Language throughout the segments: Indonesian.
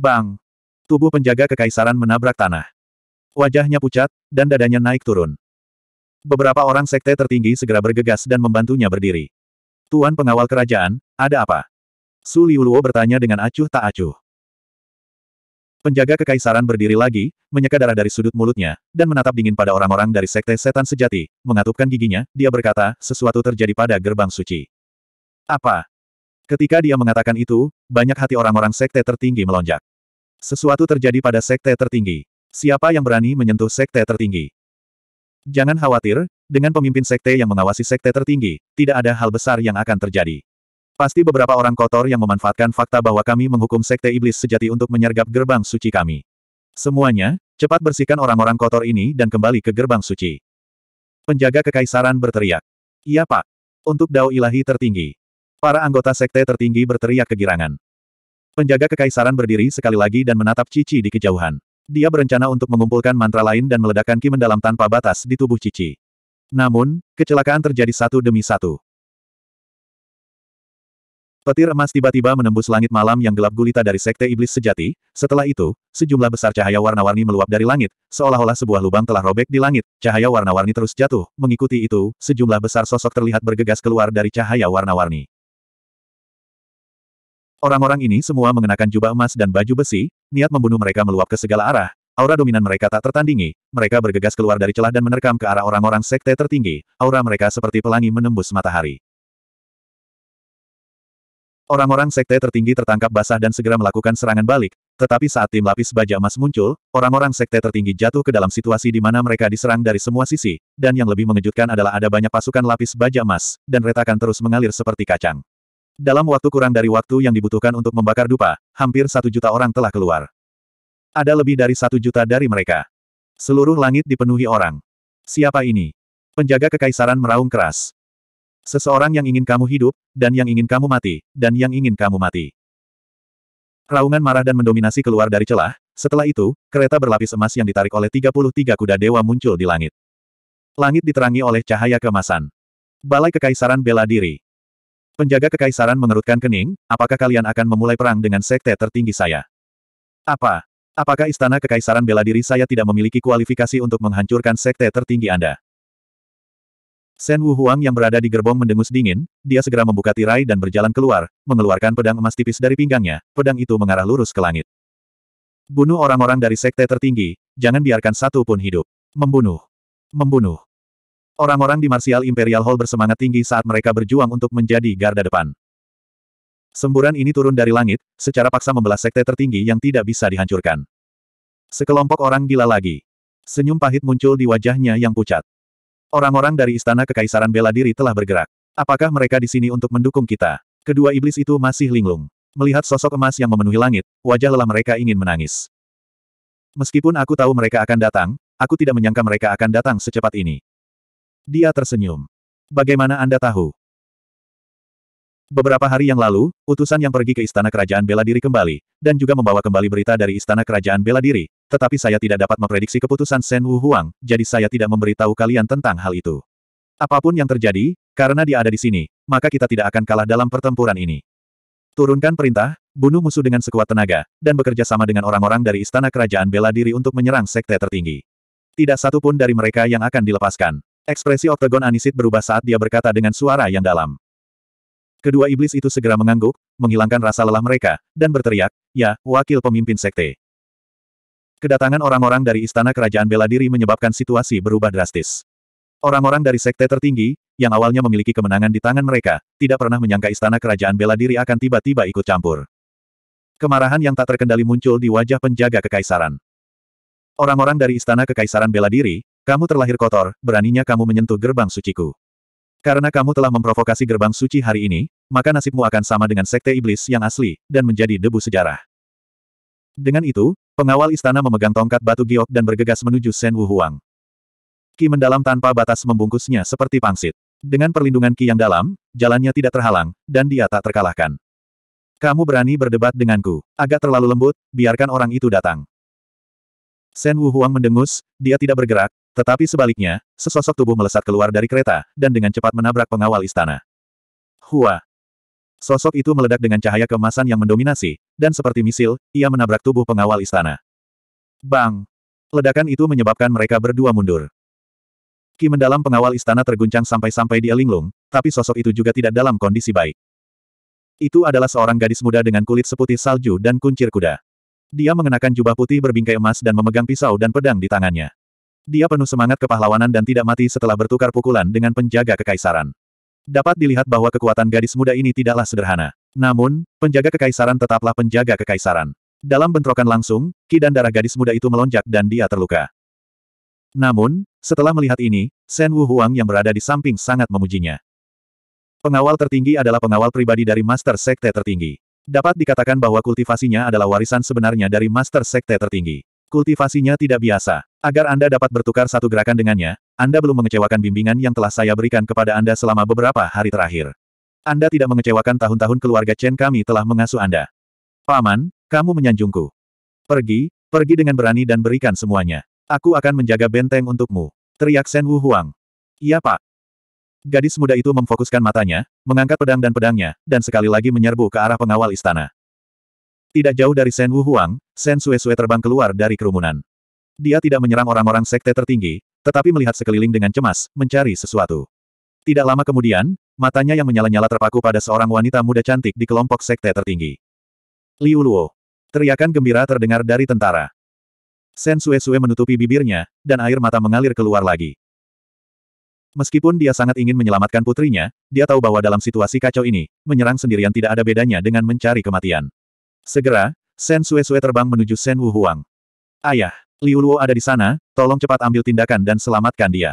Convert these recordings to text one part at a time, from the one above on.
Bang! Tubuh penjaga kekaisaran menabrak tanah. Wajahnya pucat, dan dadanya naik turun. Beberapa orang sekte tertinggi segera bergegas dan membantunya berdiri. Tuan pengawal kerajaan, ada apa? Su Liuluo bertanya dengan acuh tak acuh. Penjaga kekaisaran berdiri lagi, menyeka darah dari sudut mulutnya, dan menatap dingin pada orang-orang dari sekte setan sejati, mengatupkan giginya, dia berkata, sesuatu terjadi pada gerbang suci. Apa? Ketika dia mengatakan itu, banyak hati orang-orang sekte tertinggi melonjak. Sesuatu terjadi pada sekte tertinggi. Siapa yang berani menyentuh sekte tertinggi? Jangan khawatir, dengan pemimpin sekte yang mengawasi sekte tertinggi, tidak ada hal besar yang akan terjadi. Pasti beberapa orang kotor yang memanfaatkan fakta bahwa kami menghukum sekte iblis sejati untuk menyergap gerbang suci kami. Semuanya, cepat bersihkan orang-orang kotor ini dan kembali ke gerbang suci. Penjaga kekaisaran berteriak. Iya pak. Untuk dao ilahi tertinggi. Para anggota sekte tertinggi berteriak kegirangan. Penjaga kekaisaran berdiri sekali lagi dan menatap Cici di kejauhan. Dia berencana untuk mengumpulkan mantra lain dan meledakkan ki mendalam tanpa batas di tubuh Cici. Namun, kecelakaan terjadi satu demi satu. Petir emas tiba-tiba menembus langit malam yang gelap gulita dari Sekte Iblis Sejati, setelah itu, sejumlah besar cahaya warna-warni meluap dari langit, seolah-olah sebuah lubang telah robek di langit, cahaya warna-warni terus jatuh, mengikuti itu, sejumlah besar sosok terlihat bergegas keluar dari cahaya warna-warni. Orang-orang ini semua mengenakan jubah emas dan baju besi, niat membunuh mereka meluap ke segala arah, aura dominan mereka tak tertandingi, mereka bergegas keluar dari celah dan menerkam ke arah orang-orang sekte tertinggi, aura mereka seperti pelangi menembus matahari. Orang-orang sekte tertinggi tertangkap basah dan segera melakukan serangan balik, tetapi saat tim lapis baja emas muncul, orang-orang sekte tertinggi jatuh ke dalam situasi di mana mereka diserang dari semua sisi, dan yang lebih mengejutkan adalah ada banyak pasukan lapis baja emas, dan retakan terus mengalir seperti kacang. Dalam waktu kurang dari waktu yang dibutuhkan untuk membakar dupa, hampir satu juta orang telah keluar. Ada lebih dari satu juta dari mereka. Seluruh langit dipenuhi orang. Siapa ini? Penjaga kekaisaran meraung keras. Seseorang yang ingin kamu hidup, dan yang ingin kamu mati, dan yang ingin kamu mati. Raungan marah dan mendominasi keluar dari celah, setelah itu, kereta berlapis emas yang ditarik oleh 33 kuda dewa muncul di langit. Langit diterangi oleh cahaya kemasan. Balai Kekaisaran Bela Diri Penjaga kekaisaran mengerutkan kening, apakah kalian akan memulai perang dengan sekte tertinggi saya? Apa? Apakah istana kekaisaran bela diri saya tidak memiliki kualifikasi untuk menghancurkan sekte tertinggi Anda? Sen Wu Huang yang berada di gerbong mendengus dingin, dia segera membuka tirai dan berjalan keluar, mengeluarkan pedang emas tipis dari pinggangnya, pedang itu mengarah lurus ke langit. Bunuh orang-orang dari sekte tertinggi, jangan biarkan satu pun hidup. Membunuh. Membunuh. Orang-orang di Martial Imperial Hall bersemangat tinggi saat mereka berjuang untuk menjadi garda depan. Semburan ini turun dari langit, secara paksa membelah sekte tertinggi yang tidak bisa dihancurkan. Sekelompok orang gila lagi. Senyum pahit muncul di wajahnya yang pucat. Orang-orang dari Istana Kekaisaran Bela Diri telah bergerak. Apakah mereka di sini untuk mendukung kita? Kedua iblis itu masih linglung. Melihat sosok emas yang memenuhi langit, wajah lelah mereka ingin menangis. Meskipun aku tahu mereka akan datang, aku tidak menyangka mereka akan datang secepat ini. Dia tersenyum. Bagaimana Anda tahu? Beberapa hari yang lalu, utusan yang pergi ke Istana Kerajaan Bela Diri kembali, dan juga membawa kembali berita dari Istana Kerajaan Bela Diri, tetapi saya tidak dapat memprediksi keputusan Sen Wu Huang, jadi saya tidak memberitahu kalian tentang hal itu. Apapun yang terjadi, karena dia ada di sini, maka kita tidak akan kalah dalam pertempuran ini. Turunkan perintah, bunuh musuh dengan sekuat tenaga, dan bekerja sama dengan orang-orang dari Istana Kerajaan Bela Diri untuk menyerang sekte tertinggi. Tidak satu pun dari mereka yang akan dilepaskan. Ekspresi Oktagon Anisit berubah saat dia berkata dengan suara yang dalam. Kedua iblis itu segera mengangguk, menghilangkan rasa lelah mereka, dan berteriak, Ya, wakil pemimpin sekte. Kedatangan orang-orang dari Istana Kerajaan Bela Diri menyebabkan situasi berubah drastis. Orang-orang dari sekte tertinggi, yang awalnya memiliki kemenangan di tangan mereka, tidak pernah menyangka Istana Kerajaan Bela Diri akan tiba-tiba ikut campur. Kemarahan yang tak terkendali muncul di wajah penjaga kekaisaran. Orang-orang dari Istana Kekaisaran Bela Diri, kamu terlahir kotor, beraninya kamu menyentuh gerbang suciku. Karena kamu telah memprovokasi gerbang suci hari ini, maka nasibmu akan sama dengan sekte iblis yang asli, dan menjadi debu sejarah. Dengan itu, pengawal istana memegang tongkat batu giok dan bergegas menuju Sen Wuhuang. Ki mendalam tanpa batas membungkusnya seperti pangsit. Dengan perlindungan Ki yang dalam, jalannya tidak terhalang, dan dia tak terkalahkan. Kamu berani berdebat denganku. Agak terlalu lembut, biarkan orang itu datang. Sen Wuhuang mendengus, dia tidak bergerak, tetapi sebaliknya, sesosok tubuh melesat keluar dari kereta, dan dengan cepat menabrak pengawal istana. Hua! Sosok itu meledak dengan cahaya kemasan yang mendominasi, dan seperti misil, ia menabrak tubuh pengawal istana. Bang! Ledakan itu menyebabkan mereka berdua mundur. Ki mendalam pengawal istana terguncang sampai-sampai dia linglung, tapi sosok itu juga tidak dalam kondisi baik. Itu adalah seorang gadis muda dengan kulit seputih salju dan kuncir kuda. Dia mengenakan jubah putih berbingkai emas dan memegang pisau dan pedang di tangannya. Dia penuh semangat kepahlawanan dan tidak mati setelah bertukar pukulan dengan penjaga kekaisaran. Dapat dilihat bahwa kekuatan gadis muda ini tidaklah sederhana. Namun, penjaga kekaisaran tetaplah penjaga kekaisaran. Dalam bentrokan langsung, ki dan darah gadis muda itu melonjak dan dia terluka. Namun, setelah melihat ini, Shen Wu Huang yang berada di samping sangat memujinya. Pengawal tertinggi adalah pengawal pribadi dari Master Sekte tertinggi. Dapat dikatakan bahwa kultivasinya adalah warisan sebenarnya dari Master Sekte tertinggi. Kultivasinya tidak biasa. Agar Anda dapat bertukar satu gerakan dengannya, Anda belum mengecewakan bimbingan yang telah saya berikan kepada Anda selama beberapa hari terakhir. Anda tidak mengecewakan tahun-tahun keluarga Chen kami telah mengasuh Anda. Paman, kamu menyanjungku. Pergi, pergi dengan berani dan berikan semuanya. Aku akan menjaga benteng untukmu. Teriak Sen Wu Huang. Iya pak. Gadis muda itu memfokuskan matanya, mengangkat pedang dan pedangnya, dan sekali lagi menyerbu ke arah pengawal istana. Tidak jauh dari Sen Wu Huang, Sen Sue Sue terbang keluar dari kerumunan. Dia tidak menyerang orang-orang sekte tertinggi, tetapi melihat sekeliling dengan cemas, mencari sesuatu. Tidak lama kemudian, matanya yang menyala-nyala terpaku pada seorang wanita muda cantik di kelompok sekte tertinggi. Liu Luo. Teriakan gembira terdengar dari tentara. Sen Sue-Sue menutupi bibirnya, dan air mata mengalir keluar lagi. Meskipun dia sangat ingin menyelamatkan putrinya, dia tahu bahwa dalam situasi kacau ini, menyerang sendirian tidak ada bedanya dengan mencari kematian. Segera, Sen Sue-Sue terbang menuju Sen Wu Huang. Ayah! Liu Luo ada di sana, tolong cepat ambil tindakan dan selamatkan dia.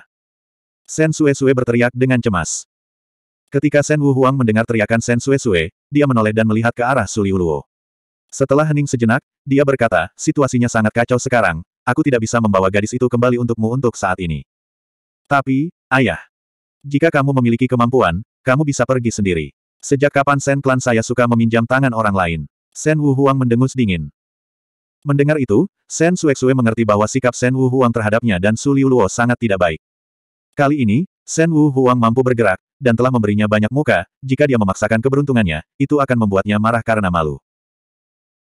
Sen Sue Sue berteriak dengan cemas. Ketika Sen Wu Huang mendengar teriakan Sen Sue Sue, dia menoleh dan melihat ke arah Su Liu Luo. Setelah hening sejenak, dia berkata, situasinya sangat kacau sekarang, aku tidak bisa membawa gadis itu kembali untukmu untuk saat ini. Tapi, ayah, jika kamu memiliki kemampuan, kamu bisa pergi sendiri. Sejak kapan Sen Klan saya suka meminjam tangan orang lain? Sen Wu Huang mendengus dingin. Mendengar itu, Shen Suexue mengerti bahwa sikap Shen Wu Huang terhadapnya dan Su Liu Luo sangat tidak baik. Kali ini, Shen Wu Huang mampu bergerak, dan telah memberinya banyak muka, jika dia memaksakan keberuntungannya, itu akan membuatnya marah karena malu.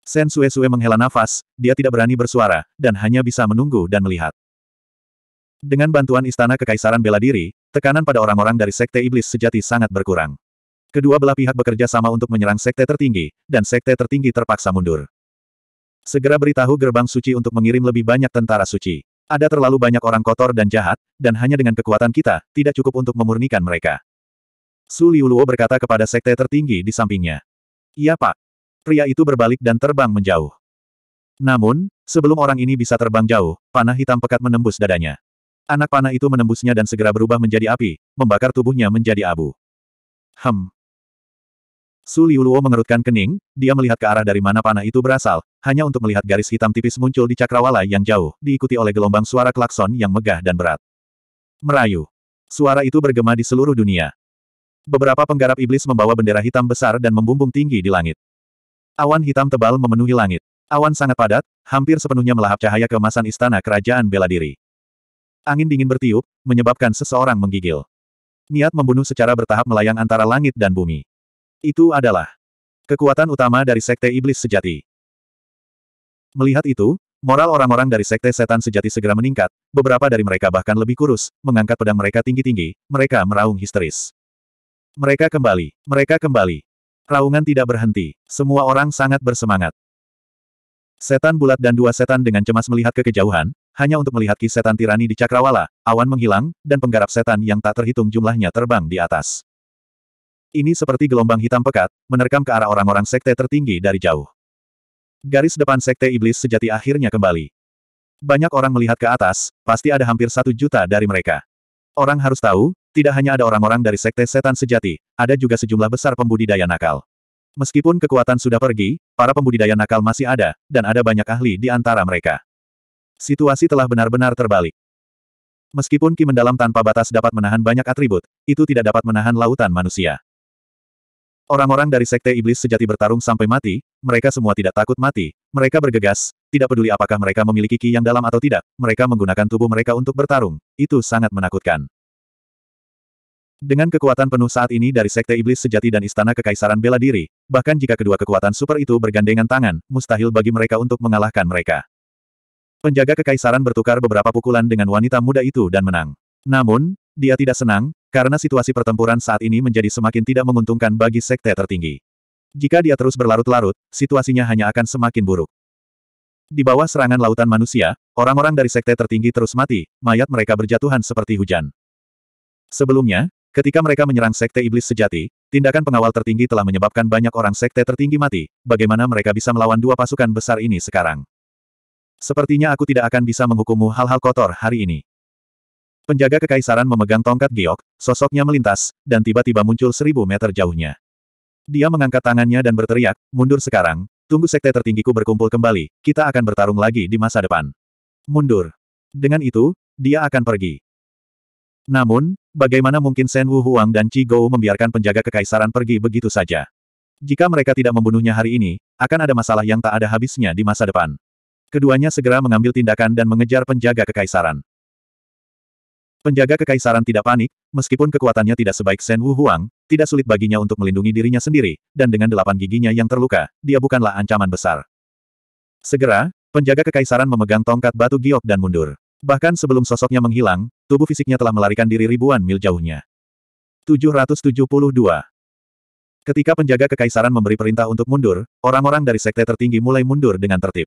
Shen Sue menghela nafas, dia tidak berani bersuara, dan hanya bisa menunggu dan melihat. Dengan bantuan Istana Kekaisaran Bela Diri, tekanan pada orang-orang dari Sekte Iblis Sejati sangat berkurang. Kedua belah pihak bekerja sama untuk menyerang sekte tertinggi, dan sekte tertinggi terpaksa mundur. Segera beritahu gerbang suci untuk mengirim lebih banyak tentara suci. Ada terlalu banyak orang kotor dan jahat, dan hanya dengan kekuatan kita, tidak cukup untuk memurnikan mereka. Su luo berkata kepada sekte tertinggi di sampingnya. Iya pak. Pria itu berbalik dan terbang menjauh. Namun, sebelum orang ini bisa terbang jauh, panah hitam pekat menembus dadanya. Anak panah itu menembusnya dan segera berubah menjadi api, membakar tubuhnya menjadi abu. Hem, Su Liuluo mengerutkan kening, dia melihat ke arah dari mana panah itu berasal, hanya untuk melihat garis hitam tipis muncul di cakrawala yang jauh, diikuti oleh gelombang suara klakson yang megah dan berat. Merayu. Suara itu bergema di seluruh dunia. Beberapa penggarap iblis membawa bendera hitam besar dan membumbung tinggi di langit. Awan hitam tebal memenuhi langit. Awan sangat padat, hampir sepenuhnya melahap cahaya keemasan istana kerajaan bela diri. Angin dingin bertiup, menyebabkan seseorang menggigil. Niat membunuh secara bertahap melayang antara langit dan bumi. Itu adalah kekuatan utama dari Sekte Iblis Sejati. Melihat itu, moral orang-orang dari Sekte Setan Sejati segera meningkat, beberapa dari mereka bahkan lebih kurus, mengangkat pedang mereka tinggi-tinggi, mereka meraung histeris. Mereka kembali, mereka kembali. Raungan tidak berhenti, semua orang sangat bersemangat. Setan bulat dan dua setan dengan cemas melihat ke kejauhan, hanya untuk melihat ki setan tirani di Cakrawala, awan menghilang, dan penggarap setan yang tak terhitung jumlahnya terbang di atas. Ini seperti gelombang hitam pekat, menerkam ke arah orang-orang sekte tertinggi dari jauh. Garis depan sekte iblis sejati akhirnya kembali. Banyak orang melihat ke atas, pasti ada hampir satu juta dari mereka. Orang harus tahu, tidak hanya ada orang-orang dari sekte setan sejati, ada juga sejumlah besar pembudidaya nakal. Meskipun kekuatan sudah pergi, para pembudidaya nakal masih ada, dan ada banyak ahli di antara mereka. Situasi telah benar-benar terbalik. Meskipun Ki mendalam tanpa batas dapat menahan banyak atribut, itu tidak dapat menahan lautan manusia. Orang-orang dari Sekte Iblis Sejati bertarung sampai mati, mereka semua tidak takut mati, mereka bergegas, tidak peduli apakah mereka memiliki ki yang dalam atau tidak, mereka menggunakan tubuh mereka untuk bertarung, itu sangat menakutkan. Dengan kekuatan penuh saat ini dari Sekte Iblis Sejati dan Istana Kekaisaran Bela Diri, bahkan jika kedua kekuatan super itu bergandengan tangan, mustahil bagi mereka untuk mengalahkan mereka. Penjaga Kekaisaran bertukar beberapa pukulan dengan wanita muda itu dan menang. Namun, dia tidak senang, karena situasi pertempuran saat ini menjadi semakin tidak menguntungkan bagi sekte tertinggi. Jika dia terus berlarut-larut, situasinya hanya akan semakin buruk. Di bawah serangan lautan manusia, orang-orang dari sekte tertinggi terus mati, mayat mereka berjatuhan seperti hujan. Sebelumnya, ketika mereka menyerang sekte iblis sejati, tindakan pengawal tertinggi telah menyebabkan banyak orang sekte tertinggi mati, bagaimana mereka bisa melawan dua pasukan besar ini sekarang? Sepertinya aku tidak akan bisa menghukummu hal-hal kotor hari ini. Penjaga kekaisaran memegang tongkat giok, sosoknya melintas, dan tiba-tiba muncul seribu meter jauhnya. Dia mengangkat tangannya dan berteriak, mundur sekarang, tunggu sekte tertinggiku berkumpul kembali, kita akan bertarung lagi di masa depan. Mundur. Dengan itu, dia akan pergi. Namun, bagaimana mungkin Shen Wu Huang dan Qi Gou membiarkan penjaga kekaisaran pergi begitu saja? Jika mereka tidak membunuhnya hari ini, akan ada masalah yang tak ada habisnya di masa depan. Keduanya segera mengambil tindakan dan mengejar penjaga kekaisaran. Penjaga kekaisaran tidak panik, meskipun kekuatannya tidak sebaik Shen Wu Huang, tidak sulit baginya untuk melindungi dirinya sendiri, dan dengan delapan giginya yang terluka, dia bukanlah ancaman besar. Segera, penjaga kekaisaran memegang tongkat batu giok dan mundur. Bahkan sebelum sosoknya menghilang, tubuh fisiknya telah melarikan diri ribuan mil jauhnya. 772. Ketika penjaga kekaisaran memberi perintah untuk mundur, orang-orang dari sekte tertinggi mulai mundur dengan tertib.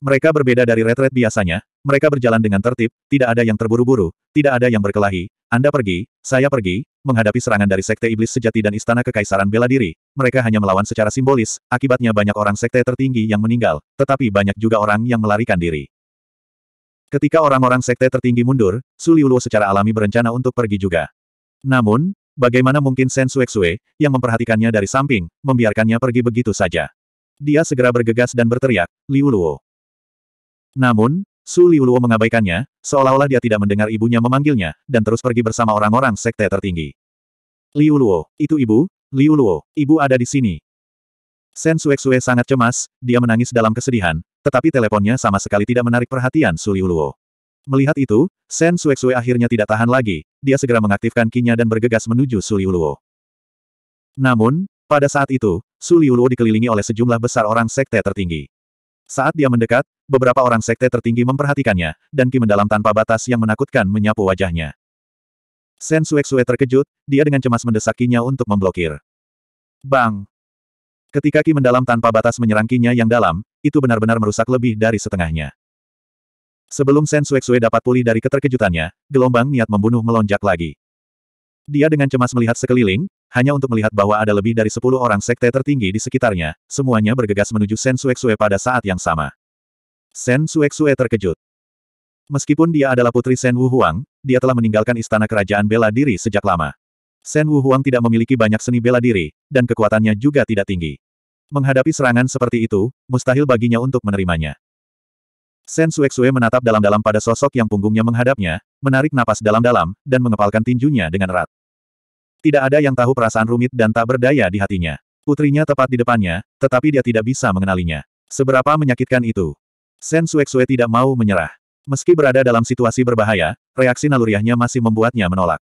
Mereka berbeda dari retret biasanya, mereka berjalan dengan tertib, tidak ada yang terburu-buru, tidak ada yang berkelahi, Anda pergi, saya pergi, menghadapi serangan dari Sekte Iblis Sejati dan Istana Kekaisaran Bela Diri, mereka hanya melawan secara simbolis, akibatnya banyak orang Sekte tertinggi yang meninggal, tetapi banyak juga orang yang melarikan diri. Ketika orang-orang Sekte tertinggi mundur, Luo secara alami berencana untuk pergi juga. Namun, bagaimana mungkin Sen Suexue, yang memperhatikannya dari samping, membiarkannya pergi begitu saja. Dia segera bergegas dan berteriak, Liuluo. Namun, Su Liuluo mengabaikannya, seolah-olah dia tidak mendengar ibunya memanggilnya, dan terus pergi bersama orang-orang sekte tertinggi. Liuluo, itu ibu, Liuluo, ibu ada di sini. Sen Suexue sangat cemas, dia menangis dalam kesedihan, tetapi teleponnya sama sekali tidak menarik perhatian Su Liuluo. Melihat itu, Sen Suexue akhirnya tidak tahan lagi, dia segera mengaktifkan kinya dan bergegas menuju Su Liuluo. Namun, pada saat itu, Su Liuluo dikelilingi oleh sejumlah besar orang sekte tertinggi. Saat dia mendekat, beberapa orang sekte tertinggi memperhatikannya, dan ki mendalam tanpa batas yang menakutkan menyapu wajahnya. Sen Sue terkejut, dia dengan cemas mendesakinya untuk memblokir. Bang! Ketika ki mendalam tanpa batas menyerangkinya yang dalam, itu benar-benar merusak lebih dari setengahnya. Sebelum Sen Sue dapat pulih dari keterkejutannya, gelombang niat membunuh melonjak lagi. Dia dengan cemas melihat sekeliling, hanya untuk melihat bahwa ada lebih dari sepuluh orang sekte tertinggi di sekitarnya, semuanya bergegas menuju Sen Suexue pada saat yang sama. Sen Suexue terkejut. Meskipun dia adalah putri Sen Wuhuang, dia telah meninggalkan istana kerajaan bela diri sejak lama. Sen Wuhuang tidak memiliki banyak seni bela diri, dan kekuatannya juga tidak tinggi. Menghadapi serangan seperti itu, mustahil baginya untuk menerimanya. Sen Suexue menatap dalam-dalam pada sosok yang punggungnya menghadapnya, menarik napas dalam-dalam, dan mengepalkan tinjunya dengan erat. Tidak ada yang tahu perasaan rumit dan tak berdaya di hatinya. Putrinya tepat di depannya, tetapi dia tidak bisa mengenalinya. Seberapa menyakitkan itu. Sen Suek Sue tidak mau menyerah. Meski berada dalam situasi berbahaya, reaksi naluriahnya masih membuatnya menolak.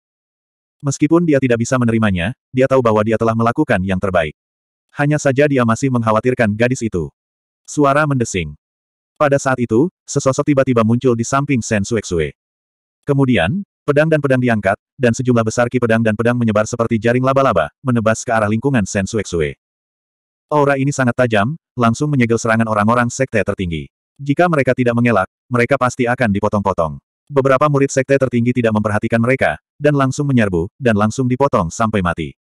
Meskipun dia tidak bisa menerimanya, dia tahu bahwa dia telah melakukan yang terbaik. Hanya saja dia masih mengkhawatirkan gadis itu. Suara mendesing. Pada saat itu, sesosok tiba-tiba muncul di samping Sen Suek Sue. Kemudian, Pedang dan pedang diangkat, dan sejumlah besar ki pedang dan pedang menyebar seperti jaring laba-laba, menebas ke arah lingkungan Sen Suexue. Aura ini sangat tajam, langsung menyegel serangan orang-orang sekte tertinggi. Jika mereka tidak mengelak, mereka pasti akan dipotong-potong. Beberapa murid sekte tertinggi tidak memperhatikan mereka, dan langsung menyerbu, dan langsung dipotong sampai mati.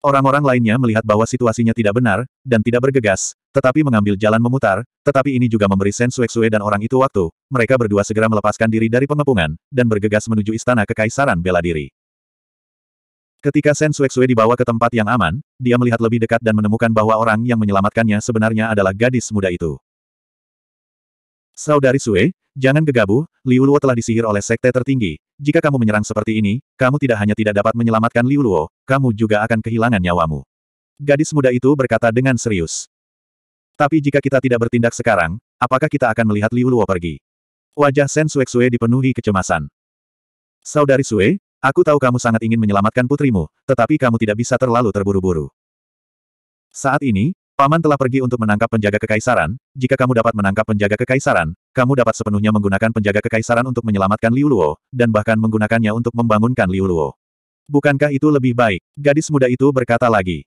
Orang-orang lainnya melihat bahwa situasinya tidak benar, dan tidak bergegas, tetapi mengambil jalan memutar, tetapi ini juga memberi Sen Sueksue dan orang itu waktu, mereka berdua segera melepaskan diri dari pengepungan, dan bergegas menuju istana kekaisaran bela diri. Ketika Sen Sueksue dibawa ke tempat yang aman, dia melihat lebih dekat dan menemukan bahwa orang yang menyelamatkannya sebenarnya adalah gadis muda itu. Saudari Sue, jangan gegabah, Liu Luo telah disihir oleh sekte tertinggi. Jika kamu menyerang seperti ini, kamu tidak hanya tidak dapat menyelamatkan Liu Luo, kamu juga akan kehilangan nyawamu. Gadis muda itu berkata dengan serius. Tapi jika kita tidak bertindak sekarang, apakah kita akan melihat Liu Luo pergi? Wajah Sen Sue dipenuhi kecemasan. Saudari Sue, aku tahu kamu sangat ingin menyelamatkan putrimu, tetapi kamu tidak bisa terlalu terburu-buru. Saat ini, Paman telah pergi untuk menangkap penjaga kekaisaran, jika kamu dapat menangkap penjaga kekaisaran, kamu dapat sepenuhnya menggunakan penjaga kekaisaran untuk menyelamatkan Liu Luo, dan bahkan menggunakannya untuk membangunkan Liu Luo. Bukankah itu lebih baik? Gadis muda itu berkata lagi.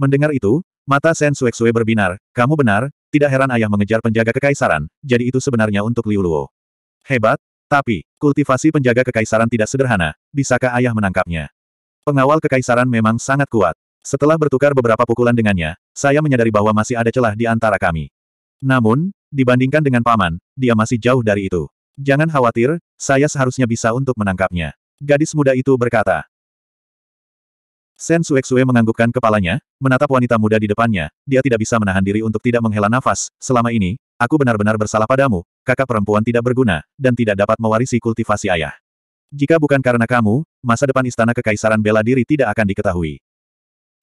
Mendengar itu, mata Sen Suexue berbinar, kamu benar, tidak heran ayah mengejar penjaga kekaisaran, jadi itu sebenarnya untuk Liu Luo. Hebat, tapi, kultivasi penjaga kekaisaran tidak sederhana, bisakah ayah menangkapnya? Pengawal kekaisaran memang sangat kuat. Setelah bertukar beberapa pukulan dengannya, saya menyadari bahwa masih ada celah di antara kami. Namun, dibandingkan dengan paman, dia masih jauh dari itu. Jangan khawatir, saya seharusnya bisa untuk menangkapnya. Gadis muda itu berkata. Sen Suexue menganggukkan kepalanya, menatap wanita muda di depannya, dia tidak bisa menahan diri untuk tidak menghela nafas, selama ini, aku benar-benar bersalah padamu, kakak perempuan tidak berguna, dan tidak dapat mewarisi kultivasi ayah. Jika bukan karena kamu, masa depan istana kekaisaran bela diri tidak akan diketahui.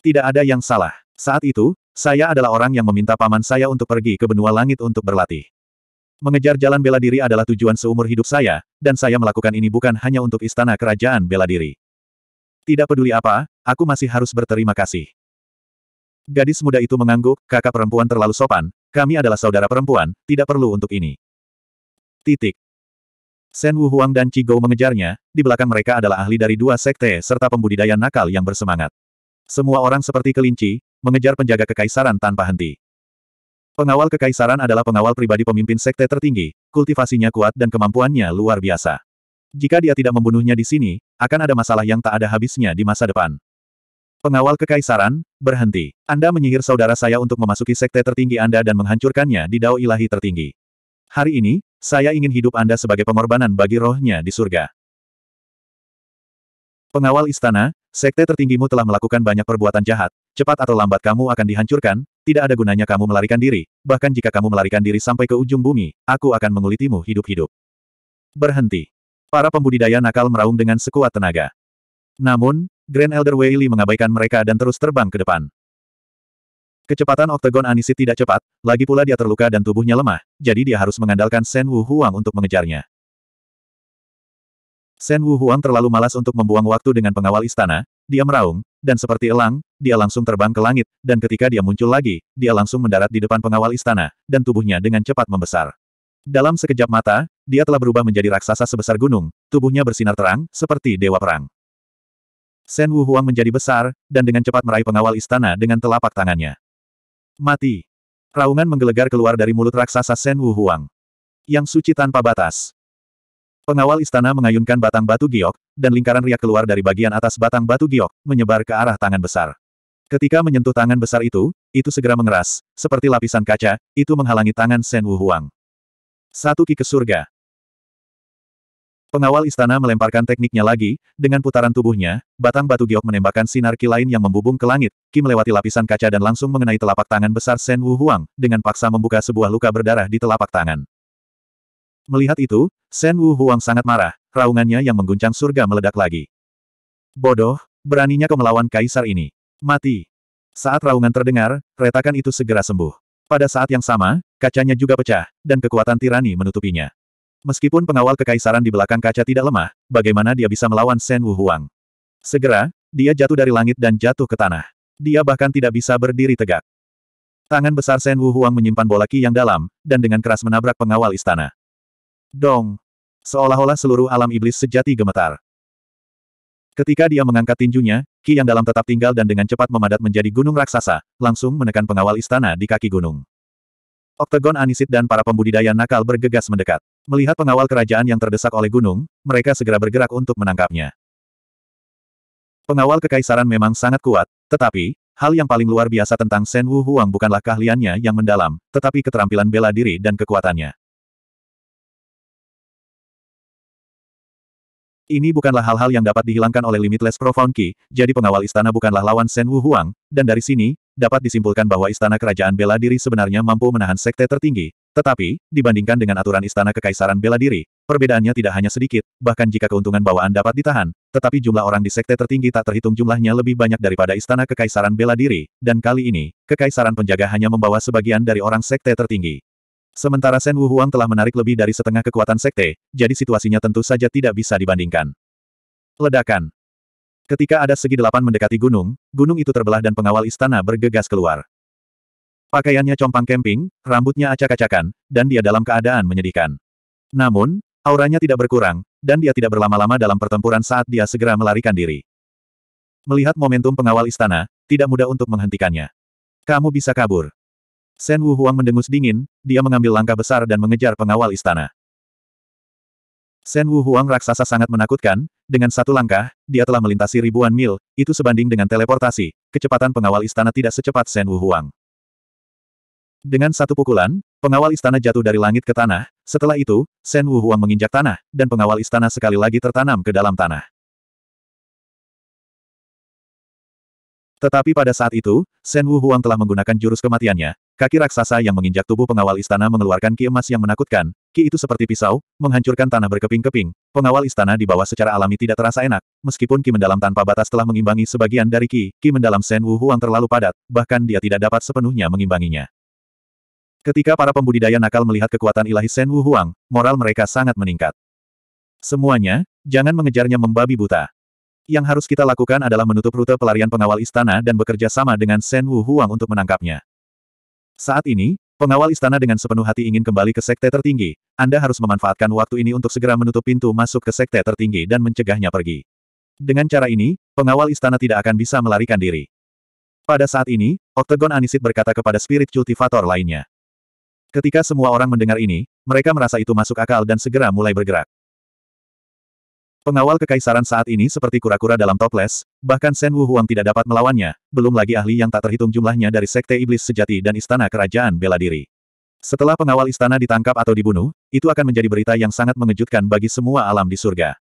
Tidak ada yang salah. Saat itu, saya adalah orang yang meminta paman saya untuk pergi ke benua langit untuk berlatih. Mengejar jalan bela diri adalah tujuan seumur hidup saya, dan saya melakukan ini bukan hanya untuk istana kerajaan bela diri. Tidak peduli apa, aku masih harus berterima kasih. Gadis muda itu mengangguk, kakak perempuan terlalu sopan, kami adalah saudara perempuan, tidak perlu untuk ini. Titik. Sen Wu Huang dan Cigou mengejarnya, di belakang mereka adalah ahli dari dua sekte serta pembudidaya nakal yang bersemangat. Semua orang seperti kelinci, mengejar penjaga kekaisaran tanpa henti. Pengawal kekaisaran adalah pengawal pribadi pemimpin sekte tertinggi, kultivasinya kuat dan kemampuannya luar biasa. Jika dia tidak membunuhnya di sini, akan ada masalah yang tak ada habisnya di masa depan. Pengawal kekaisaran, berhenti. Anda menyihir saudara saya untuk memasuki sekte tertinggi Anda dan menghancurkannya di dao ilahi tertinggi. Hari ini, saya ingin hidup Anda sebagai pengorbanan bagi rohnya di surga. Pengawal istana, Sekte tertinggimu telah melakukan banyak perbuatan jahat, cepat atau lambat kamu akan dihancurkan, tidak ada gunanya kamu melarikan diri, bahkan jika kamu melarikan diri sampai ke ujung bumi, aku akan mengulitimu hidup-hidup. Berhenti. Para pembudidaya nakal meraung dengan sekuat tenaga. Namun, Grand Elder Wei mengabaikan mereka dan terus terbang ke depan. Kecepatan oktagon Anisit tidak cepat, lagi pula dia terluka dan tubuhnya lemah, jadi dia harus mengandalkan Shen Wu Huang untuk mengejarnya. Sen Wu Huang terlalu malas untuk membuang waktu dengan pengawal istana, dia meraung, dan seperti elang, dia langsung terbang ke langit, dan ketika dia muncul lagi, dia langsung mendarat di depan pengawal istana, dan tubuhnya dengan cepat membesar. Dalam sekejap mata, dia telah berubah menjadi raksasa sebesar gunung, tubuhnya bersinar terang, seperti dewa perang. Sen Wu Huang menjadi besar, dan dengan cepat meraih pengawal istana dengan telapak tangannya. Mati. Raungan menggelegar keluar dari mulut raksasa Sen Wu Huang. Yang suci tanpa batas. Pengawal istana mengayunkan batang batu giok, dan lingkaran riak keluar dari bagian atas batang batu giok, menyebar ke arah tangan besar. Ketika menyentuh tangan besar itu, itu segera mengeras, seperti lapisan kaca, itu menghalangi tangan Sen Wu Huang. Satu ki ke surga. Pengawal istana melemparkan tekniknya lagi, dengan putaran tubuhnya, batang batu giok menembakkan sinar ki lain yang membubung ke langit, ki melewati lapisan kaca dan langsung mengenai telapak tangan besar Sen Wu Huang, dengan paksa membuka sebuah luka berdarah di telapak tangan. Melihat itu, Shen Wu Huang sangat marah, raungannya yang mengguncang surga meledak lagi. Bodoh, beraninya kau melawan kaisar ini. Mati. Saat raungan terdengar, retakan itu segera sembuh. Pada saat yang sama, kacanya juga pecah, dan kekuatan tirani menutupinya. Meskipun pengawal kekaisaran di belakang kaca tidak lemah, bagaimana dia bisa melawan Shen Wu Huang? Segera, dia jatuh dari langit dan jatuh ke tanah. Dia bahkan tidak bisa berdiri tegak. Tangan besar Shen Wu Huang menyimpan bola ki yang dalam, dan dengan keras menabrak pengawal istana. Dong! Seolah-olah seluruh alam iblis sejati gemetar. Ketika dia mengangkat tinjunya, Ki yang dalam tetap tinggal dan dengan cepat memadat menjadi gunung raksasa, langsung menekan pengawal istana di kaki gunung. Oktagon Anisit dan para pembudidaya nakal bergegas mendekat. Melihat pengawal kerajaan yang terdesak oleh gunung, mereka segera bergerak untuk menangkapnya. Pengawal kekaisaran memang sangat kuat, tetapi, hal yang paling luar biasa tentang Sen Wu Huang bukanlah keahliannya yang mendalam, tetapi keterampilan bela diri dan kekuatannya. Ini bukanlah hal-hal yang dapat dihilangkan oleh Limitless Profound Key, jadi pengawal istana bukanlah lawan Shen Wu Huang, dan dari sini, dapat disimpulkan bahwa istana kerajaan bela diri sebenarnya mampu menahan sekte tertinggi. Tetapi, dibandingkan dengan aturan istana kekaisaran bela diri, perbedaannya tidak hanya sedikit, bahkan jika keuntungan bawaan dapat ditahan, tetapi jumlah orang di sekte tertinggi tak terhitung jumlahnya lebih banyak daripada istana kekaisaran bela diri, dan kali ini, kekaisaran penjaga hanya membawa sebagian dari orang sekte tertinggi. Sementara Sen Huang telah menarik lebih dari setengah kekuatan sekte, jadi situasinya tentu saja tidak bisa dibandingkan. Ledakan. Ketika ada segi delapan mendekati gunung, gunung itu terbelah dan pengawal istana bergegas keluar. Pakaiannya compang kemping, rambutnya acak-acakan, dan dia dalam keadaan menyedihkan. Namun, auranya tidak berkurang, dan dia tidak berlama-lama dalam pertempuran saat dia segera melarikan diri. Melihat momentum pengawal istana, tidak mudah untuk menghentikannya. Kamu bisa kabur. Sen Wu Huang mendengus dingin, dia mengambil langkah besar dan mengejar pengawal istana. Sen Wu Huang raksasa sangat menakutkan, dengan satu langkah, dia telah melintasi ribuan mil, itu sebanding dengan teleportasi, kecepatan pengawal istana tidak secepat Sen Wu Huang. Dengan satu pukulan, pengawal istana jatuh dari langit ke tanah, setelah itu, Sen Wu Huang menginjak tanah, dan pengawal istana sekali lagi tertanam ke dalam tanah. Tetapi pada saat itu, Shen Wu Huang telah menggunakan jurus kematiannya. Kaki raksasa yang menginjak tubuh pengawal istana mengeluarkan ki emas yang menakutkan. Ki itu seperti pisau, menghancurkan tanah berkeping-keping. Pengawal istana di bawah secara alami tidak terasa enak. Meskipun ki mendalam tanpa batas telah mengimbangi sebagian dari ki, ki mendalam Shen Wu Huang terlalu padat, bahkan dia tidak dapat sepenuhnya mengimbanginya. Ketika para pembudidaya nakal melihat kekuatan ilahi Shen Wu Huang, moral mereka sangat meningkat. Semuanya, jangan mengejarnya membabi buta yang harus kita lakukan adalah menutup rute pelarian pengawal istana dan bekerja sama dengan Shen Wu Huang untuk menangkapnya. Saat ini, pengawal istana dengan sepenuh hati ingin kembali ke sekte tertinggi. Anda harus memanfaatkan waktu ini untuk segera menutup pintu masuk ke sekte tertinggi dan mencegahnya pergi. Dengan cara ini, pengawal istana tidak akan bisa melarikan diri. Pada saat ini, Oktagon Anisit berkata kepada spirit cultivator lainnya. Ketika semua orang mendengar ini, mereka merasa itu masuk akal dan segera mulai bergerak. Pengawal kekaisaran saat ini seperti kura-kura dalam toples, bahkan Sen Wu Huang tidak dapat melawannya, belum lagi ahli yang tak terhitung jumlahnya dari Sekte Iblis Sejati dan Istana Kerajaan Bela Diri. Setelah pengawal istana ditangkap atau dibunuh, itu akan menjadi berita yang sangat mengejutkan bagi semua alam di surga.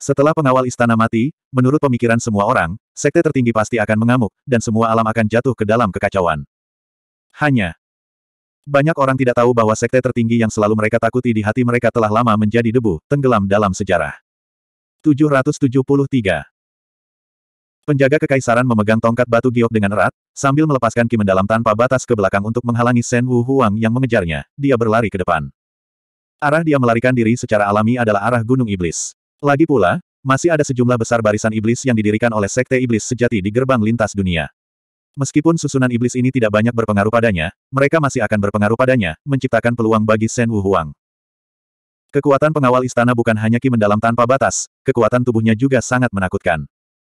Setelah pengawal istana mati, menurut pemikiran semua orang, sekte tertinggi pasti akan mengamuk, dan semua alam akan jatuh ke dalam kekacauan. Hanya, banyak orang tidak tahu bahwa sekte tertinggi yang selalu mereka takuti di hati mereka telah lama menjadi debu, tenggelam dalam sejarah. 773. Penjaga kekaisaran memegang tongkat batu giok dengan erat, sambil melepaskan ki mendalam tanpa batas ke belakang untuk menghalangi Shen Wu Huang yang mengejarnya, dia berlari ke depan. Arah dia melarikan diri secara alami adalah arah Gunung Iblis. Lagi pula, masih ada sejumlah besar barisan iblis yang didirikan oleh Sekte Iblis sejati di gerbang lintas dunia. Meskipun susunan iblis ini tidak banyak berpengaruh padanya, mereka masih akan berpengaruh padanya, menciptakan peluang bagi Shen Wuhuang. Kekuatan pengawal istana bukan hanya ki mendalam tanpa batas, kekuatan tubuhnya juga sangat menakutkan.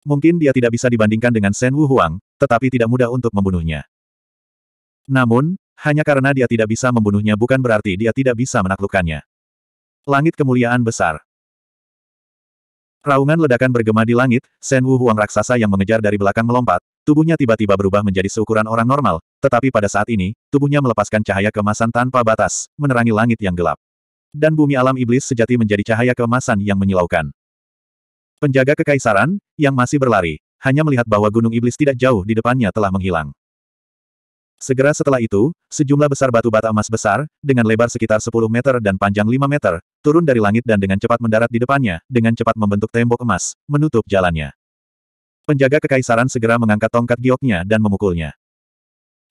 Mungkin dia tidak bisa dibandingkan dengan Shen Wuhuang, tetapi tidak mudah untuk membunuhnya. Namun, hanya karena dia tidak bisa membunuhnya bukan berarti dia tidak bisa menaklukkannya. Langit kemuliaan besar. Raungan ledakan bergema di langit, Shen Wuhuang raksasa yang mengejar dari belakang melompat, Tubuhnya tiba-tiba berubah menjadi seukuran orang normal, tetapi pada saat ini, tubuhnya melepaskan cahaya kemasan tanpa batas, menerangi langit yang gelap. Dan bumi alam iblis sejati menjadi cahaya kemasan yang menyilaukan. Penjaga kekaisaran, yang masih berlari, hanya melihat bahwa gunung iblis tidak jauh di depannya telah menghilang. Segera setelah itu, sejumlah besar batu bata emas besar, dengan lebar sekitar 10 meter dan panjang 5 meter, turun dari langit dan dengan cepat mendarat di depannya, dengan cepat membentuk tembok emas, menutup jalannya. Penjaga kekaisaran segera mengangkat tongkat gioknya dan memukulnya.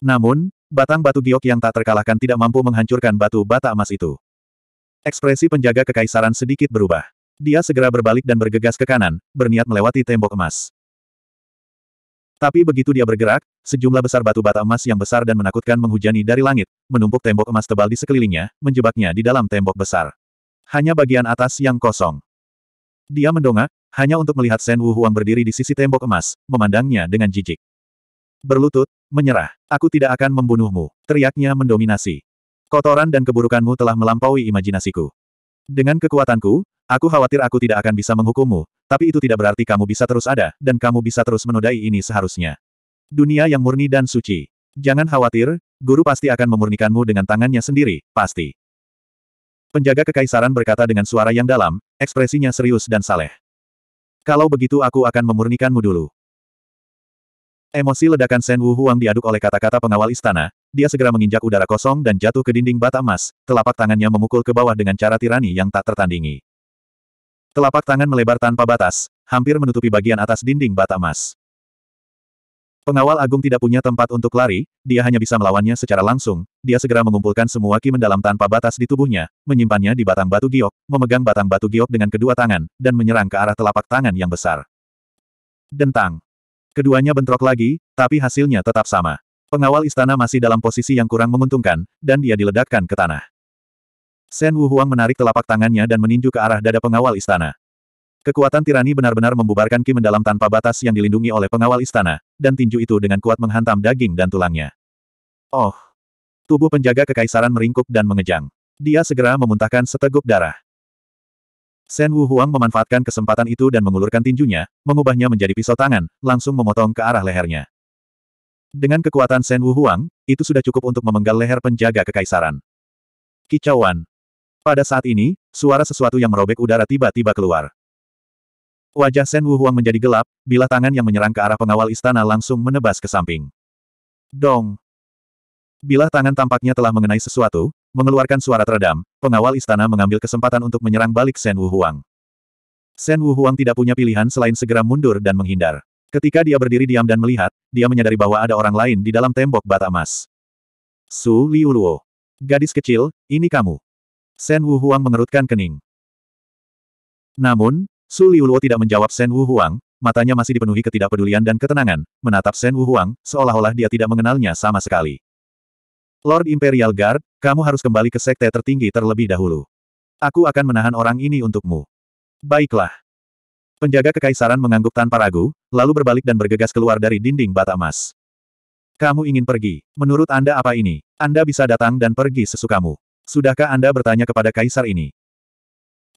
Namun, batang batu giok yang tak terkalahkan tidak mampu menghancurkan batu bata emas itu. Ekspresi penjaga kekaisaran sedikit berubah. Dia segera berbalik dan bergegas ke kanan, berniat melewati tembok emas. Tapi begitu dia bergerak, sejumlah besar batu bata emas yang besar dan menakutkan menghujani dari langit, menumpuk tembok emas tebal di sekelilingnya, menjebaknya di dalam tembok besar. Hanya bagian atas yang kosong. Dia mendongak, hanya untuk melihat Shen Wu Huang berdiri di sisi tembok emas, memandangnya dengan jijik. Berlutut, menyerah, aku tidak akan membunuhmu, teriaknya mendominasi. Kotoran dan keburukanmu telah melampaui imajinasiku. Dengan kekuatanku, aku khawatir aku tidak akan bisa menghukummu, tapi itu tidak berarti kamu bisa terus ada, dan kamu bisa terus menodai ini seharusnya. Dunia yang murni dan suci. Jangan khawatir, guru pasti akan memurnikanmu dengan tangannya sendiri, pasti. Penjaga kekaisaran berkata dengan suara yang dalam, ekspresinya serius dan saleh. Kalau begitu aku akan memurnikanmu dulu. Emosi ledakan Shen Wu Huang diaduk oleh kata-kata pengawal istana, dia segera menginjak udara kosong dan jatuh ke dinding bata emas, telapak tangannya memukul ke bawah dengan cara tirani yang tak tertandingi. Telapak tangan melebar tanpa batas, hampir menutupi bagian atas dinding bata emas. Pengawal agung tidak punya tempat untuk lari, dia hanya bisa melawannya secara langsung. Dia segera mengumpulkan semua ki mendalam tanpa batas di tubuhnya, menyimpannya di batang batu giok, memegang batang batu giok dengan kedua tangan, dan menyerang ke arah telapak tangan yang besar. Dentang. Keduanya bentrok lagi, tapi hasilnya tetap sama. Pengawal istana masih dalam posisi yang kurang menguntungkan, dan dia diledakkan ke tanah. Sen Huang menarik telapak tangannya dan meninju ke arah dada pengawal istana. Kekuatan tirani benar-benar membubarkan Ki mendalam tanpa batas yang dilindungi oleh pengawal istana, dan tinju itu dengan kuat menghantam daging dan tulangnya. Oh! Tubuh penjaga kekaisaran meringkuk dan mengejang. Dia segera memuntahkan seteguk darah. Sen Wu Huang memanfaatkan kesempatan itu dan mengulurkan tinjunya, mengubahnya menjadi pisau tangan, langsung memotong ke arah lehernya. Dengan kekuatan Sen Wu Huang, itu sudah cukup untuk memenggal leher penjaga kekaisaran. Kicauan. Pada saat ini, suara sesuatu yang merobek udara tiba-tiba keluar. Wajah Sen Wuhuang menjadi gelap, bila tangan yang menyerang ke arah pengawal istana langsung menebas ke samping. Dong! Bila tangan tampaknya telah mengenai sesuatu, mengeluarkan suara teredam, pengawal istana mengambil kesempatan untuk menyerang balik Sen Wuhuang. Sen Wuhuang tidak punya pilihan selain segera mundur dan menghindar. Ketika dia berdiri diam dan melihat, dia menyadari bahwa ada orang lain di dalam tembok bata emas. Su Liuluo. Gadis kecil, ini kamu. Sen Wuhuang mengerutkan kening. Namun, Su Liuluo tidak menjawab Shen Wu matanya masih dipenuhi ketidakpedulian dan ketenangan, menatap Shen Wu seolah-olah dia tidak mengenalnya sama sekali. Lord Imperial Guard, kamu harus kembali ke sekte tertinggi terlebih dahulu. Aku akan menahan orang ini untukmu. Baiklah. Penjaga kekaisaran mengangguk tanpa ragu, lalu berbalik dan bergegas keluar dari dinding bata emas. Kamu ingin pergi. Menurut Anda apa ini? Anda bisa datang dan pergi sesukamu. Sudahkah Anda bertanya kepada kaisar ini?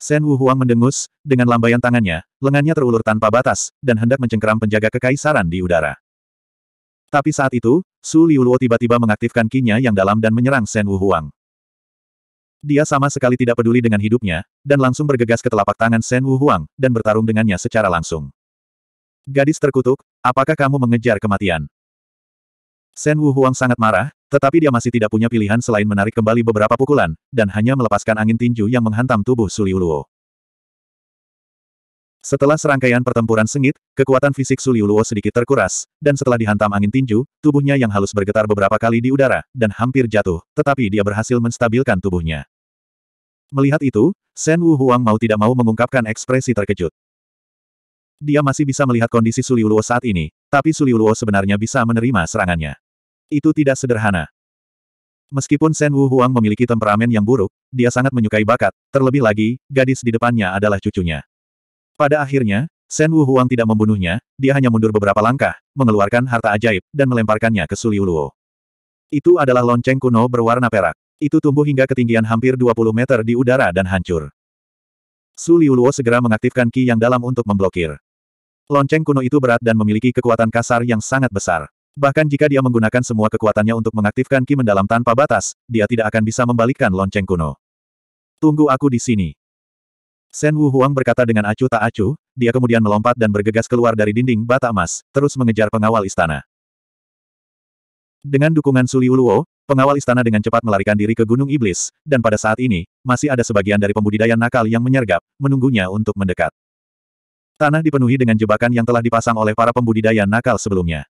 Sen Wu Huang mendengus, dengan lambaian tangannya, lengannya terulur tanpa batas, dan hendak mencengkeram penjaga kekaisaran di udara. Tapi saat itu, Su Liuluo tiba-tiba mengaktifkan kinya yang dalam dan menyerang Sen Wu Huang. Dia sama sekali tidak peduli dengan hidupnya, dan langsung bergegas ke telapak tangan Sen Wu Huang, dan bertarung dengannya secara langsung. Gadis terkutuk, apakah kamu mengejar kematian? Sen Wu Huang sangat marah, tetapi dia masih tidak punya pilihan selain menarik kembali beberapa pukulan, dan hanya melepaskan angin tinju yang menghantam tubuh Suliuluo. Setelah serangkaian pertempuran sengit, kekuatan fisik Suliuluo sedikit terkuras, dan setelah dihantam angin tinju, tubuhnya yang halus bergetar beberapa kali di udara, dan hampir jatuh, tetapi dia berhasil menstabilkan tubuhnya. Melihat itu, Sen Wu Huang mau tidak mau mengungkapkan ekspresi terkejut. Dia masih bisa melihat kondisi Suliuluo saat ini, tapi Suliuluo sebenarnya bisa menerima serangannya. Itu tidak sederhana. Meskipun Shen Wu Huang memiliki temperamen yang buruk, dia sangat menyukai bakat, terlebih lagi, gadis di depannya adalah cucunya. Pada akhirnya, Shen Wu Huang tidak membunuhnya, dia hanya mundur beberapa langkah, mengeluarkan harta ajaib, dan melemparkannya ke Suliuluo. Itu adalah lonceng kuno berwarna perak. Itu tumbuh hingga ketinggian hampir 20 meter di udara dan hancur. Suliuluo segera mengaktifkan Ki yang dalam untuk memblokir. Lonceng kuno itu berat dan memiliki kekuatan kasar yang sangat besar. Bahkan jika dia menggunakan semua kekuatannya untuk mengaktifkan ki mendalam tanpa batas, dia tidak akan bisa membalikkan lonceng kuno. Tunggu aku di sini. Sen Wu Huang berkata dengan acuh tak acuh, dia kemudian melompat dan bergegas keluar dari dinding bata emas, terus mengejar pengawal istana. Dengan dukungan Suli Uluo, pengawal istana dengan cepat melarikan diri ke Gunung Iblis, dan pada saat ini, masih ada sebagian dari pembudidaya nakal yang menyergap, menunggunya untuk mendekat. Tanah dipenuhi dengan jebakan yang telah dipasang oleh para pembudidaya nakal sebelumnya.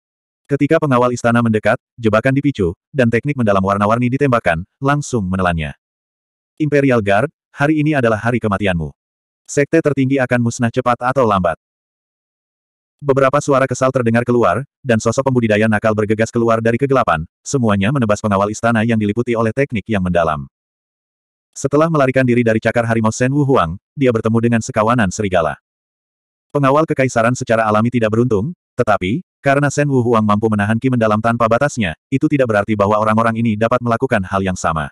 Ketika pengawal istana mendekat, jebakan dipicu, dan teknik mendalam warna-warni ditembakkan, langsung menelannya. Imperial Guard, hari ini adalah hari kematianmu. Sekte tertinggi akan musnah cepat atau lambat. Beberapa suara kesal terdengar keluar, dan sosok pembudidaya nakal bergegas keluar dari kegelapan, semuanya menebas pengawal istana yang diliputi oleh teknik yang mendalam. Setelah melarikan diri dari cakar harimau Sen Wu Huang, dia bertemu dengan sekawanan serigala. Pengawal kekaisaran secara alami tidak beruntung, tetapi, karena Sen Wu Huang mampu menahan Ki mendalam tanpa batasnya, itu tidak berarti bahwa orang-orang ini dapat melakukan hal yang sama.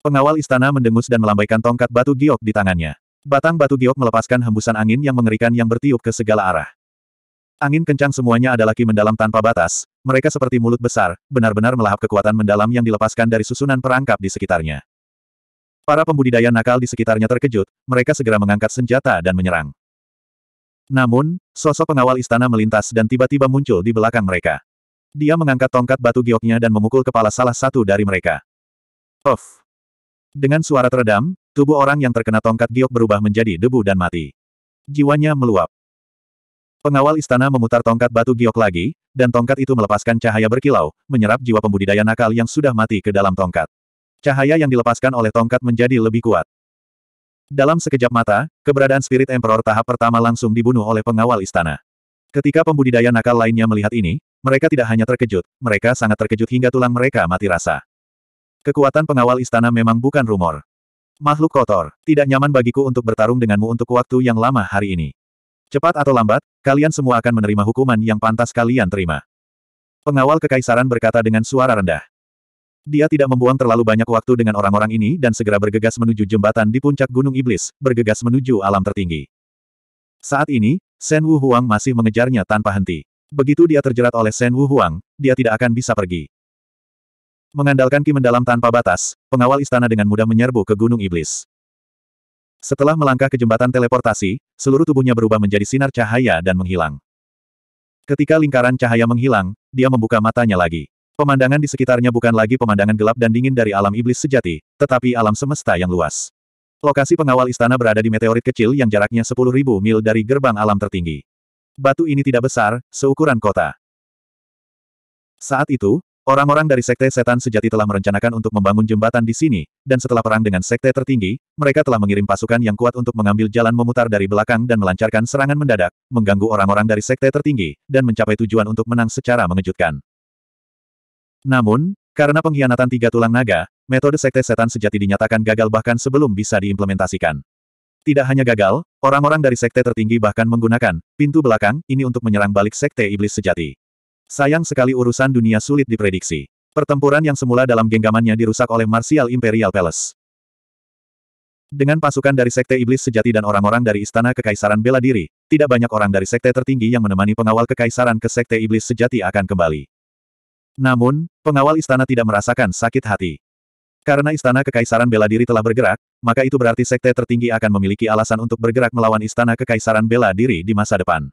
Pengawal istana mendengus dan melambaikan tongkat batu giok di tangannya. Batang batu giok melepaskan hembusan angin yang mengerikan yang bertiup ke segala arah. Angin kencang semuanya adalah ki mendalam tanpa batas, mereka seperti mulut besar, benar-benar melahap kekuatan mendalam yang dilepaskan dari susunan perangkap di sekitarnya. Para pembudidaya nakal di sekitarnya terkejut, mereka segera mengangkat senjata dan menyerang. Namun, sosok pengawal istana melintas dan tiba-tiba muncul di belakang mereka. Dia mengangkat tongkat batu gioknya dan memukul kepala salah satu dari mereka. Of! Dengan suara teredam, tubuh orang yang terkena tongkat giok berubah menjadi debu dan mati. Jiwanya meluap. Pengawal istana memutar tongkat batu giok lagi, dan tongkat itu melepaskan cahaya berkilau, menyerap jiwa pembudidaya nakal yang sudah mati ke dalam tongkat. Cahaya yang dilepaskan oleh tongkat menjadi lebih kuat. Dalam sekejap mata, keberadaan Spirit Emperor tahap pertama langsung dibunuh oleh pengawal istana. Ketika pembudidaya nakal lainnya melihat ini, mereka tidak hanya terkejut, mereka sangat terkejut hingga tulang mereka mati rasa. Kekuatan pengawal istana memang bukan rumor. Makhluk kotor, tidak nyaman bagiku untuk bertarung denganmu untuk waktu yang lama hari ini. Cepat atau lambat, kalian semua akan menerima hukuman yang pantas kalian terima. Pengawal kekaisaran berkata dengan suara rendah. Dia tidak membuang terlalu banyak waktu dengan orang-orang ini dan segera bergegas menuju jembatan di puncak Gunung Iblis, bergegas menuju alam tertinggi. Saat ini, Shen Wu Huang masih mengejarnya tanpa henti. Begitu dia terjerat oleh Shen Wu Huang, dia tidak akan bisa pergi. Mengandalkan ki mendalam tanpa batas, pengawal istana dengan mudah menyerbu ke Gunung Iblis. Setelah melangkah ke jembatan teleportasi, seluruh tubuhnya berubah menjadi sinar cahaya dan menghilang. Ketika lingkaran cahaya menghilang, dia membuka matanya lagi. Pemandangan di sekitarnya bukan lagi pemandangan gelap dan dingin dari alam iblis sejati, tetapi alam semesta yang luas. Lokasi pengawal istana berada di meteorit kecil yang jaraknya 10.000 mil dari gerbang alam tertinggi. Batu ini tidak besar, seukuran kota. Saat itu, orang-orang dari Sekte Setan Sejati telah merencanakan untuk membangun jembatan di sini, dan setelah perang dengan Sekte tertinggi, mereka telah mengirim pasukan yang kuat untuk mengambil jalan memutar dari belakang dan melancarkan serangan mendadak, mengganggu orang-orang dari Sekte tertinggi, dan mencapai tujuan untuk menang secara mengejutkan. Namun, karena pengkhianatan tiga tulang naga, metode sekte setan sejati dinyatakan gagal bahkan sebelum bisa diimplementasikan. Tidak hanya gagal, orang-orang dari sekte tertinggi bahkan menggunakan pintu belakang ini untuk menyerang balik sekte iblis sejati. Sayang sekali urusan dunia sulit diprediksi. Pertempuran yang semula dalam genggamannya dirusak oleh Martial Imperial Palace. Dengan pasukan dari Sekte Iblis Sejati dan orang-orang dari Istana Kekaisaran Bela Diri, tidak banyak orang dari Sekte tertinggi yang menemani pengawal Kekaisaran ke Sekte Iblis Sejati akan kembali. Namun, pengawal istana tidak merasakan sakit hati. Karena istana kekaisaran bela diri telah bergerak, maka itu berarti sekte tertinggi akan memiliki alasan untuk bergerak melawan istana kekaisaran bela diri di masa depan.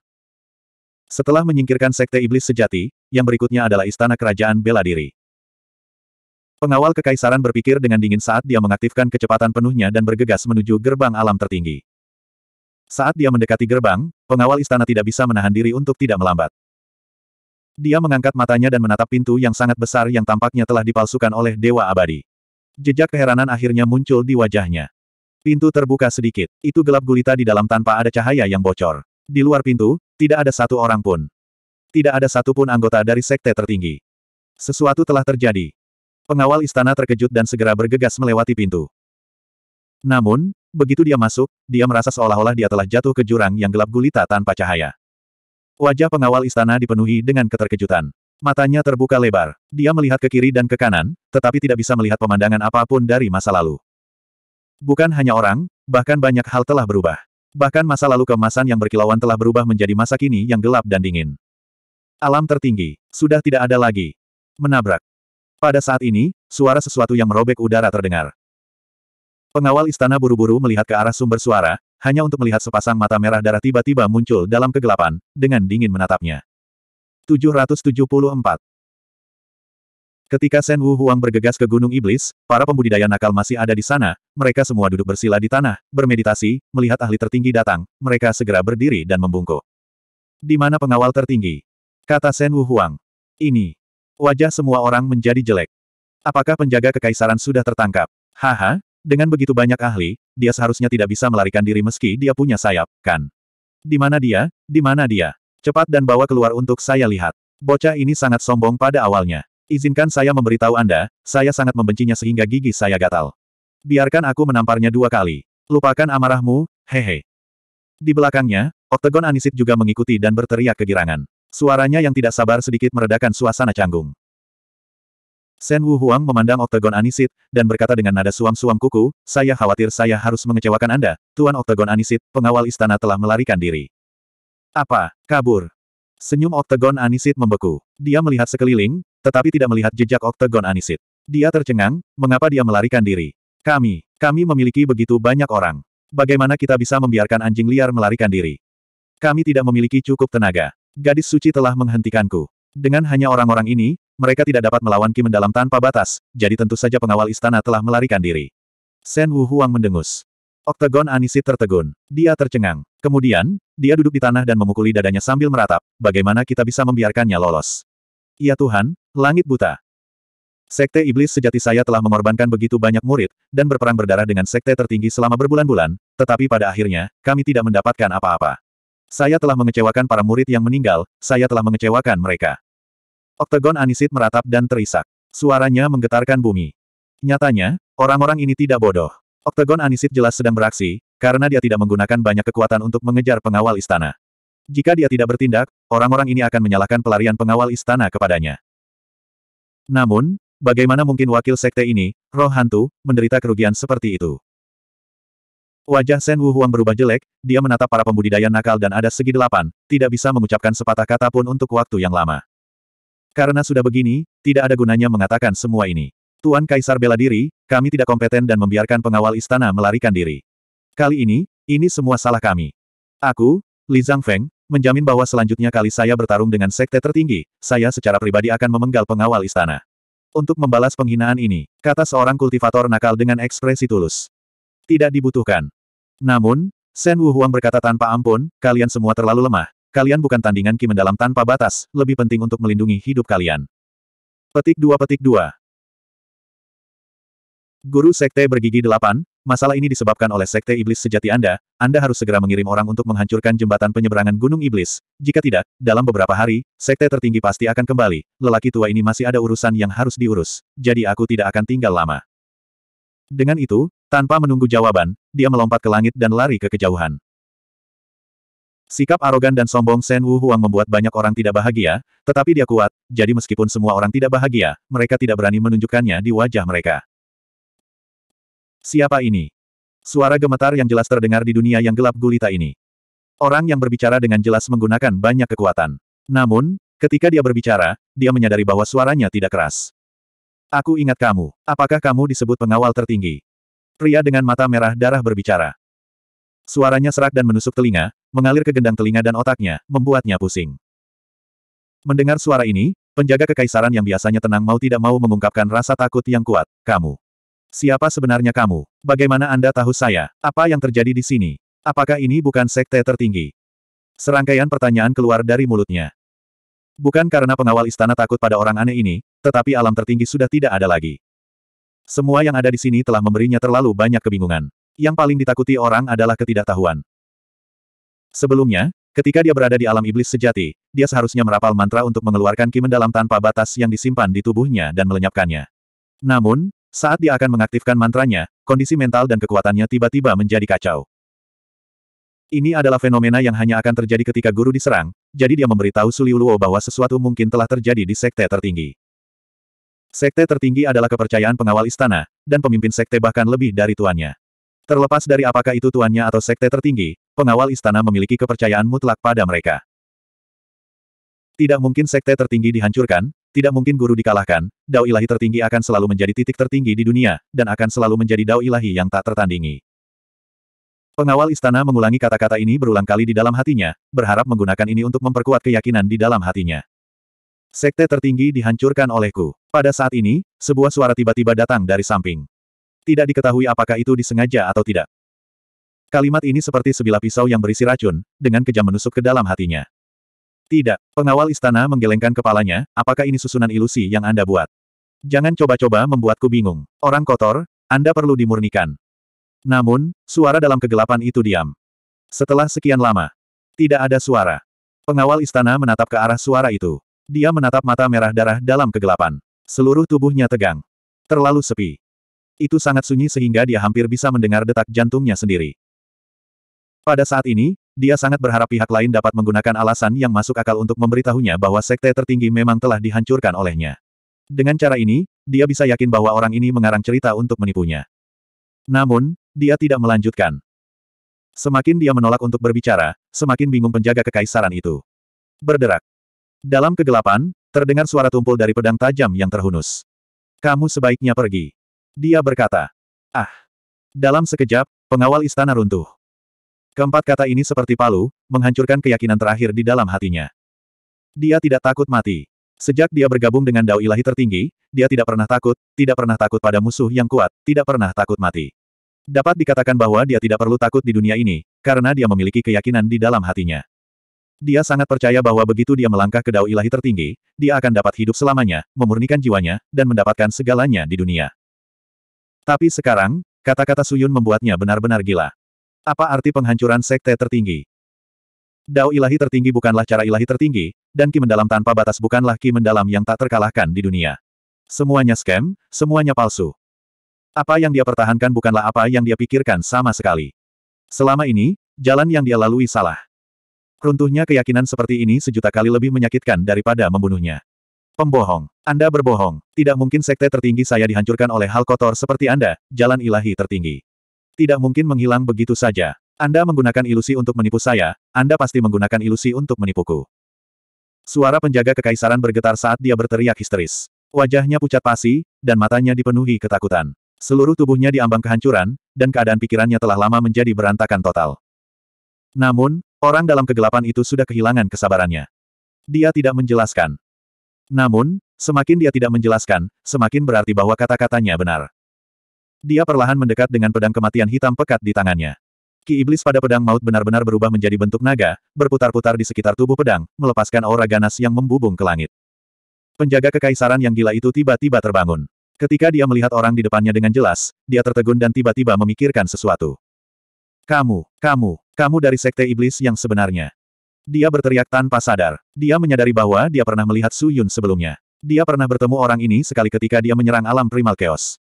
Setelah menyingkirkan sekte iblis sejati, yang berikutnya adalah istana kerajaan bela diri. Pengawal kekaisaran berpikir dengan dingin saat dia mengaktifkan kecepatan penuhnya dan bergegas menuju gerbang alam tertinggi. Saat dia mendekati gerbang, pengawal istana tidak bisa menahan diri untuk tidak melambat. Dia mengangkat matanya dan menatap pintu yang sangat besar yang tampaknya telah dipalsukan oleh Dewa Abadi. Jejak keheranan akhirnya muncul di wajahnya. Pintu terbuka sedikit. Itu gelap gulita di dalam tanpa ada cahaya yang bocor. Di luar pintu, tidak ada satu orang pun. Tidak ada satu pun anggota dari sekte tertinggi. Sesuatu telah terjadi. Pengawal istana terkejut dan segera bergegas melewati pintu. Namun, begitu dia masuk, dia merasa seolah-olah dia telah jatuh ke jurang yang gelap gulita tanpa cahaya. Wajah pengawal istana dipenuhi dengan keterkejutan. Matanya terbuka lebar. Dia melihat ke kiri dan ke kanan, tetapi tidak bisa melihat pemandangan apapun dari masa lalu. Bukan hanya orang, bahkan banyak hal telah berubah. Bahkan masa lalu kemasan yang berkilauan telah berubah menjadi masa kini yang gelap dan dingin. Alam tertinggi, sudah tidak ada lagi. Menabrak. Pada saat ini, suara sesuatu yang merobek udara terdengar. Pengawal istana buru-buru melihat ke arah sumber suara, hanya untuk melihat sepasang mata merah darah tiba-tiba muncul dalam kegelapan, dengan dingin menatapnya. 774 Ketika Shen Wu Huang bergegas ke Gunung Iblis, para pembudidaya nakal masih ada di sana, mereka semua duduk bersila di tanah, bermeditasi, melihat ahli tertinggi datang, mereka segera berdiri dan membungkuk. Di mana pengawal tertinggi? Kata Shen Wu Huang. Ini. Wajah semua orang menjadi jelek. Apakah penjaga kekaisaran sudah tertangkap? Haha, dengan begitu banyak ahli, dia seharusnya tidak bisa melarikan diri meski dia punya sayap, kan? Di mana dia? Di mana dia? Cepat dan bawa keluar untuk saya lihat. Bocah ini sangat sombong pada awalnya. Izinkan saya memberitahu Anda, saya sangat membencinya sehingga gigi saya gatal. Biarkan aku menamparnya dua kali. Lupakan amarahmu, hehe. Di belakangnya, Oktagon Anisit juga mengikuti dan berteriak kegirangan. Suaranya yang tidak sabar sedikit meredakan suasana canggung. Sen Wu Huang memandang Oktagon Anisit, dan berkata dengan nada suam-suam kuku, saya khawatir saya harus mengecewakan Anda, Tuan Oktagon Anisit, pengawal istana telah melarikan diri. Apa? Kabur? Senyum Oktagon Anisit membeku. Dia melihat sekeliling, tetapi tidak melihat jejak Oktagon Anisit. Dia tercengang, mengapa dia melarikan diri? Kami, kami memiliki begitu banyak orang. Bagaimana kita bisa membiarkan anjing liar melarikan diri? Kami tidak memiliki cukup tenaga. Gadis suci telah menghentikanku. Dengan hanya orang-orang ini, mereka tidak dapat melawan Qi mendalam tanpa batas, jadi tentu saja pengawal istana telah melarikan diri. Sen Wu Huang mendengus. Oktagon Anisi tertegun. Dia tercengang. Kemudian, dia duduk di tanah dan memukuli dadanya sambil meratap, bagaimana kita bisa membiarkannya lolos. Ya Tuhan, langit buta. Sekte Iblis sejati saya telah mengorbankan begitu banyak murid, dan berperang berdarah dengan sekte tertinggi selama berbulan-bulan, tetapi pada akhirnya, kami tidak mendapatkan apa-apa. Saya telah mengecewakan para murid yang meninggal, saya telah mengecewakan mereka. Oktagon Anisit meratap dan terisak. Suaranya menggetarkan bumi. Nyatanya, orang-orang ini tidak bodoh. Oktagon Anisit jelas sedang beraksi, karena dia tidak menggunakan banyak kekuatan untuk mengejar pengawal istana. Jika dia tidak bertindak, orang-orang ini akan menyalahkan pelarian pengawal istana kepadanya. Namun, bagaimana mungkin wakil sekte ini, roh hantu, menderita kerugian seperti itu? Wajah Sen Wu Huang berubah jelek, dia menatap para pembudidaya nakal dan ada segi delapan, tidak bisa mengucapkan sepatah kata pun untuk waktu yang lama. Karena sudah begini, tidak ada gunanya mengatakan semua ini. Tuan Kaisar bela diri, kami tidak kompeten dan membiarkan pengawal istana melarikan diri. Kali ini, ini semua salah kami. Aku, Li Feng, menjamin bahwa selanjutnya kali saya bertarung dengan sekte tertinggi, saya secara pribadi akan memenggal pengawal istana. Untuk membalas penghinaan ini, kata seorang kultivator nakal dengan ekspresi tulus. Tidak dibutuhkan. Namun, Sen Huang berkata tanpa ampun, kalian semua terlalu lemah, Kalian bukan tandingan Ki mendalam tanpa batas, lebih penting untuk melindungi hidup kalian. Petik 2 Petik 2 Guru Sekte Bergigi Delapan, masalah ini disebabkan oleh Sekte Iblis sejati Anda, Anda harus segera mengirim orang untuk menghancurkan jembatan penyeberangan Gunung Iblis. Jika tidak, dalam beberapa hari, Sekte tertinggi pasti akan kembali. Lelaki tua ini masih ada urusan yang harus diurus, jadi aku tidak akan tinggal lama. Dengan itu, tanpa menunggu jawaban, dia melompat ke langit dan lari ke kejauhan. Sikap arogan dan sombong Sen Wu Huang membuat banyak orang tidak bahagia, tetapi dia kuat, jadi meskipun semua orang tidak bahagia, mereka tidak berani menunjukkannya di wajah mereka. Siapa ini? Suara gemetar yang jelas terdengar di dunia yang gelap gulita ini. Orang yang berbicara dengan jelas menggunakan banyak kekuatan. Namun, ketika dia berbicara, dia menyadari bahwa suaranya tidak keras. Aku ingat kamu. Apakah kamu disebut pengawal tertinggi? Pria dengan mata merah darah berbicara. Suaranya serak dan menusuk telinga, mengalir ke gendang telinga dan otaknya, membuatnya pusing. Mendengar suara ini, penjaga kekaisaran yang biasanya tenang mau tidak mau mengungkapkan rasa takut yang kuat, kamu. Siapa sebenarnya kamu? Bagaimana Anda tahu saya? Apa yang terjadi di sini? Apakah ini bukan sekte tertinggi? Serangkaian pertanyaan keluar dari mulutnya. Bukan karena pengawal istana takut pada orang aneh ini, tetapi alam tertinggi sudah tidak ada lagi. Semua yang ada di sini telah memberinya terlalu banyak kebingungan. Yang paling ditakuti orang adalah ketidaktahuan. Sebelumnya, ketika dia berada di alam iblis sejati, dia seharusnya merapal mantra untuk mengeluarkan ki mendalam tanpa batas yang disimpan di tubuhnya dan melenyapkannya. Namun, saat dia akan mengaktifkan mantranya, kondisi mental dan kekuatannya tiba-tiba menjadi kacau. Ini adalah fenomena yang hanya akan terjadi ketika guru diserang, jadi dia memberitahu Luo bahwa sesuatu mungkin telah terjadi di sekte tertinggi. Sekte tertinggi adalah kepercayaan pengawal istana, dan pemimpin sekte bahkan lebih dari tuannya. Terlepas dari apakah itu tuannya atau sekte tertinggi, pengawal istana memiliki kepercayaan mutlak pada mereka. Tidak mungkin sekte tertinggi dihancurkan, tidak mungkin guru dikalahkan, dao ilahi tertinggi akan selalu menjadi titik tertinggi di dunia, dan akan selalu menjadi dao ilahi yang tak tertandingi. Pengawal istana mengulangi kata-kata ini berulang kali di dalam hatinya, berharap menggunakan ini untuk memperkuat keyakinan di dalam hatinya. Sekte tertinggi dihancurkan olehku. Pada saat ini, sebuah suara tiba-tiba datang dari samping. Tidak diketahui apakah itu disengaja atau tidak. Kalimat ini seperti sebilah pisau yang berisi racun, dengan kejam menusuk ke dalam hatinya. Tidak, pengawal istana menggelengkan kepalanya, apakah ini susunan ilusi yang Anda buat? Jangan coba-coba membuatku bingung. Orang kotor, Anda perlu dimurnikan. Namun, suara dalam kegelapan itu diam. Setelah sekian lama, tidak ada suara. Pengawal istana menatap ke arah suara itu. Dia menatap mata merah darah dalam kegelapan. Seluruh tubuhnya tegang. Terlalu sepi. Itu sangat sunyi sehingga dia hampir bisa mendengar detak jantungnya sendiri. Pada saat ini, dia sangat berharap pihak lain dapat menggunakan alasan yang masuk akal untuk memberitahunya bahwa sekte tertinggi memang telah dihancurkan olehnya. Dengan cara ini, dia bisa yakin bahwa orang ini mengarang cerita untuk menipunya. Namun, dia tidak melanjutkan. Semakin dia menolak untuk berbicara, semakin bingung penjaga kekaisaran itu. Berderak. Dalam kegelapan, terdengar suara tumpul dari pedang tajam yang terhunus. Kamu sebaiknya pergi. Dia berkata, Ah! Dalam sekejap, pengawal istana runtuh. Keempat kata ini seperti palu, menghancurkan keyakinan terakhir di dalam hatinya. Dia tidak takut mati. Sejak dia bergabung dengan Dao Ilahi tertinggi, dia tidak pernah takut, tidak pernah takut pada musuh yang kuat, tidak pernah takut mati. Dapat dikatakan bahwa dia tidak perlu takut di dunia ini, karena dia memiliki keyakinan di dalam hatinya. Dia sangat percaya bahwa begitu dia melangkah ke Dao Ilahi tertinggi, dia akan dapat hidup selamanya, memurnikan jiwanya, dan mendapatkan segalanya di dunia. Tapi sekarang, kata-kata Suyun membuatnya benar-benar gila. Apa arti penghancuran sekte tertinggi? Dao ilahi tertinggi bukanlah cara ilahi tertinggi, dan ki mendalam tanpa batas bukanlah ki mendalam yang tak terkalahkan di dunia. Semuanya scam, semuanya palsu. Apa yang dia pertahankan bukanlah apa yang dia pikirkan sama sekali. Selama ini, jalan yang dia lalui salah. Runtuhnya keyakinan seperti ini sejuta kali lebih menyakitkan daripada membunuhnya. Pembohong. Anda berbohong. Tidak mungkin sekte tertinggi saya dihancurkan oleh hal kotor seperti Anda, jalan ilahi tertinggi. Tidak mungkin menghilang begitu saja. Anda menggunakan ilusi untuk menipu saya, Anda pasti menggunakan ilusi untuk menipuku. Suara penjaga kekaisaran bergetar saat dia berteriak histeris. Wajahnya pucat pasi, dan matanya dipenuhi ketakutan. Seluruh tubuhnya diambang kehancuran, dan keadaan pikirannya telah lama menjadi berantakan total. Namun, orang dalam kegelapan itu sudah kehilangan kesabarannya. Dia tidak menjelaskan. Namun, semakin dia tidak menjelaskan, semakin berarti bahwa kata-katanya benar. Dia perlahan mendekat dengan pedang kematian hitam pekat di tangannya. Ki iblis pada pedang maut benar-benar berubah menjadi bentuk naga, berputar-putar di sekitar tubuh pedang, melepaskan aura ganas yang membubung ke langit. Penjaga kekaisaran yang gila itu tiba-tiba terbangun. Ketika dia melihat orang di depannya dengan jelas, dia tertegun dan tiba-tiba memikirkan sesuatu. Kamu, kamu, kamu dari Sekte Iblis yang sebenarnya. Dia berteriak tanpa sadar. Dia menyadari bahwa dia pernah melihat Su Yun sebelumnya. Dia pernah bertemu orang ini sekali ketika dia menyerang alam primal chaos.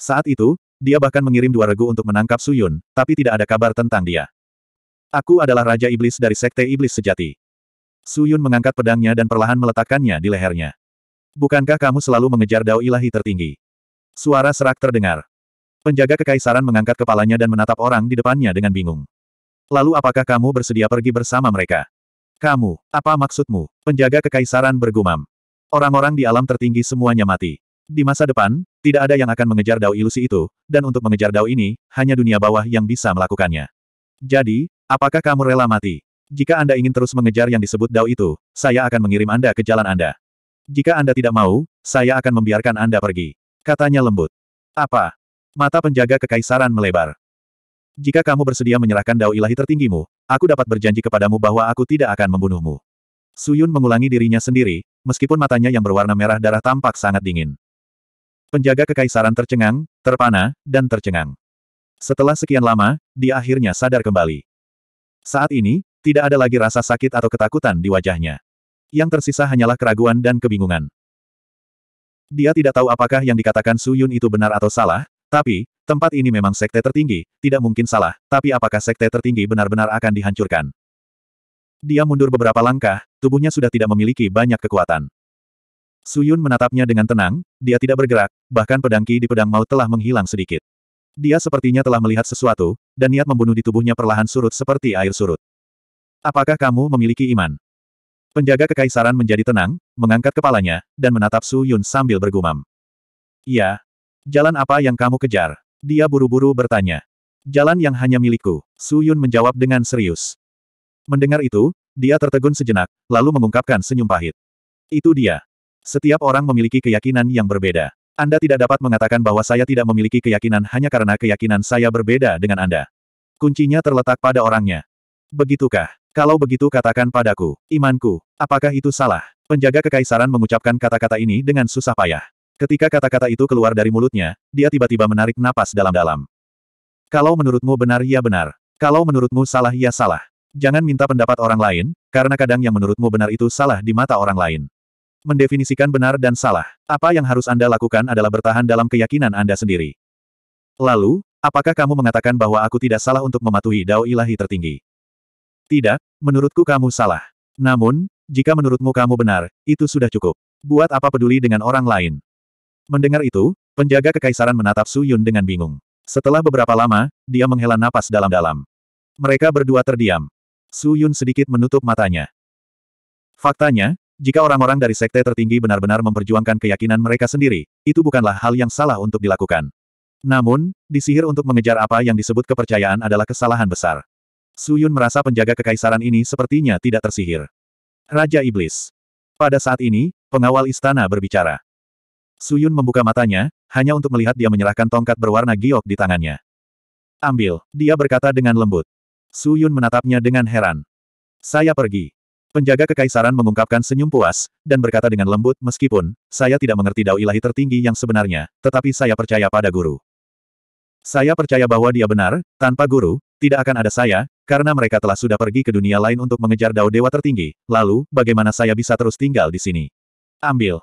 Saat itu, dia bahkan mengirim dua regu untuk menangkap Su Yun, tapi tidak ada kabar tentang dia. Aku adalah Raja Iblis dari Sekte Iblis Sejati. Su Yun mengangkat pedangnya dan perlahan meletakkannya di lehernya. Bukankah kamu selalu mengejar dao ilahi tertinggi? Suara serak terdengar. Penjaga kekaisaran mengangkat kepalanya dan menatap orang di depannya dengan bingung. Lalu apakah kamu bersedia pergi bersama mereka? Kamu, apa maksudmu? Penjaga kekaisaran bergumam. Orang-orang di alam tertinggi semuanya mati. Di masa depan, tidak ada yang akan mengejar dao ilusi itu, dan untuk mengejar dao ini, hanya dunia bawah yang bisa melakukannya. Jadi, apakah kamu rela mati? Jika Anda ingin terus mengejar yang disebut dao itu, saya akan mengirim Anda ke jalan Anda. Jika Anda tidak mau, saya akan membiarkan Anda pergi. Katanya lembut. Apa? Mata penjaga kekaisaran melebar. Jika kamu bersedia menyerahkan dao ilahi tertinggimu, aku dapat berjanji kepadamu bahwa aku tidak akan membunuhmu. Suyun mengulangi dirinya sendiri, meskipun matanya yang berwarna merah darah tampak sangat dingin. Penjaga kekaisaran tercengang, terpana, dan tercengang. Setelah sekian lama, dia akhirnya sadar kembali. Saat ini, tidak ada lagi rasa sakit atau ketakutan di wajahnya. Yang tersisa hanyalah keraguan dan kebingungan. Dia tidak tahu apakah yang dikatakan Suyun itu benar atau salah, tapi, tempat ini memang sekte tertinggi, tidak mungkin salah, tapi apakah sekte tertinggi benar-benar akan dihancurkan? Dia mundur beberapa langkah, tubuhnya sudah tidak memiliki banyak kekuatan. Suyun menatapnya dengan tenang, dia tidak bergerak, bahkan pedang ki di pedang maut telah menghilang sedikit. Dia sepertinya telah melihat sesuatu, dan niat membunuh di tubuhnya perlahan surut seperti air surut. Apakah kamu memiliki iman? Penjaga kekaisaran menjadi tenang, mengangkat kepalanya, dan menatap Suyun sambil bergumam. "Ya." Jalan apa yang kamu kejar? Dia buru-buru bertanya. Jalan yang hanya milikku, Su Yun menjawab dengan serius. Mendengar itu, dia tertegun sejenak, lalu mengungkapkan senyum pahit. Itu dia. Setiap orang memiliki keyakinan yang berbeda. Anda tidak dapat mengatakan bahwa saya tidak memiliki keyakinan hanya karena keyakinan saya berbeda dengan Anda. Kuncinya terletak pada orangnya. Begitukah? Kalau begitu katakan padaku, imanku, apakah itu salah? Penjaga kekaisaran mengucapkan kata-kata ini dengan susah payah. Ketika kata-kata itu keluar dari mulutnya, dia tiba-tiba menarik napas dalam-dalam. Kalau menurutmu benar ya benar. Kalau menurutmu salah ya salah. Jangan minta pendapat orang lain, karena kadang yang menurutmu benar itu salah di mata orang lain. Mendefinisikan benar dan salah. Apa yang harus Anda lakukan adalah bertahan dalam keyakinan Anda sendiri. Lalu, apakah kamu mengatakan bahwa aku tidak salah untuk mematuhi dao ilahi tertinggi? Tidak, menurutku kamu salah. Namun, jika menurutmu kamu benar, itu sudah cukup. Buat apa peduli dengan orang lain? Mendengar itu, penjaga kekaisaran menatap Su Yun dengan bingung. Setelah beberapa lama, dia menghela napas dalam-dalam. Mereka berdua terdiam. Su Yun sedikit menutup matanya. Faktanya, jika orang-orang dari sekte tertinggi benar-benar memperjuangkan keyakinan mereka sendiri, itu bukanlah hal yang salah untuk dilakukan. Namun, disihir untuk mengejar apa yang disebut kepercayaan adalah kesalahan besar. Su Yun merasa penjaga kekaisaran ini sepertinya tidak tersihir. Raja Iblis. Pada saat ini, pengawal istana berbicara. Suyun membuka matanya, hanya untuk melihat dia menyerahkan tongkat berwarna giok di tangannya. Ambil, dia berkata dengan lembut. Suyun menatapnya dengan heran. Saya pergi. Penjaga kekaisaran mengungkapkan senyum puas, dan berkata dengan lembut, meskipun, saya tidak mengerti dao ilahi tertinggi yang sebenarnya, tetapi saya percaya pada guru. Saya percaya bahwa dia benar, tanpa guru, tidak akan ada saya, karena mereka telah sudah pergi ke dunia lain untuk mengejar dao dewa tertinggi, lalu, bagaimana saya bisa terus tinggal di sini? Ambil,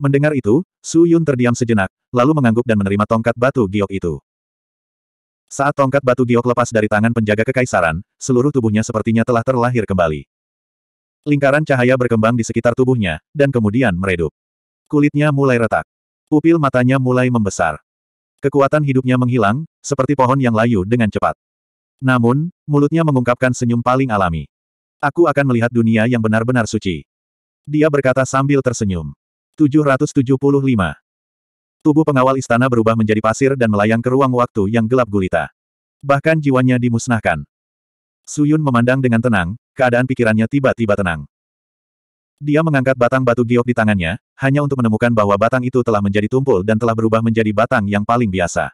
Mendengar itu, Su Yun terdiam sejenak, lalu mengangguk dan menerima tongkat batu giok itu. Saat tongkat batu giok lepas dari tangan penjaga kekaisaran, seluruh tubuhnya sepertinya telah terlahir kembali. Lingkaran cahaya berkembang di sekitar tubuhnya, dan kemudian meredup. Kulitnya mulai retak. Pupil matanya mulai membesar. Kekuatan hidupnya menghilang, seperti pohon yang layu dengan cepat. Namun, mulutnya mengungkapkan senyum paling alami. Aku akan melihat dunia yang benar-benar suci. Dia berkata sambil tersenyum. 775. Tubuh pengawal istana berubah menjadi pasir dan melayang ke ruang waktu yang gelap gulita. Bahkan jiwanya dimusnahkan. Suyun memandang dengan tenang, keadaan pikirannya tiba-tiba tenang. Dia mengangkat batang batu giok di tangannya, hanya untuk menemukan bahwa batang itu telah menjadi tumpul dan telah berubah menjadi batang yang paling biasa.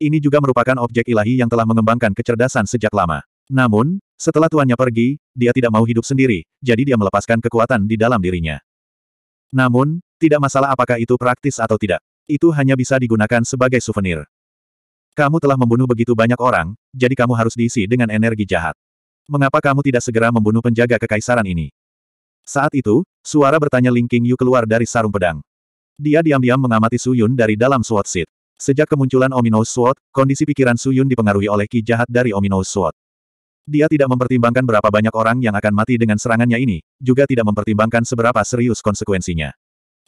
Ini juga merupakan objek ilahi yang telah mengembangkan kecerdasan sejak lama. Namun, setelah tuannya pergi, dia tidak mau hidup sendiri, jadi dia melepaskan kekuatan di dalam dirinya. Namun, tidak masalah apakah itu praktis atau tidak. Itu hanya bisa digunakan sebagai souvenir. Kamu telah membunuh begitu banyak orang, jadi kamu harus diisi dengan energi jahat. Mengapa kamu tidak segera membunuh penjaga kekaisaran ini? Saat itu, suara bertanya Ling King Yu keluar dari sarung pedang. Dia diam-diam mengamati Su Yun dari dalam Sword seat. Sejak kemunculan Ominous Sword, kondisi pikiran Su Yun dipengaruhi oleh ki jahat dari Ominous Sword. Dia tidak mempertimbangkan berapa banyak orang yang akan mati dengan serangannya ini, juga tidak mempertimbangkan seberapa serius konsekuensinya.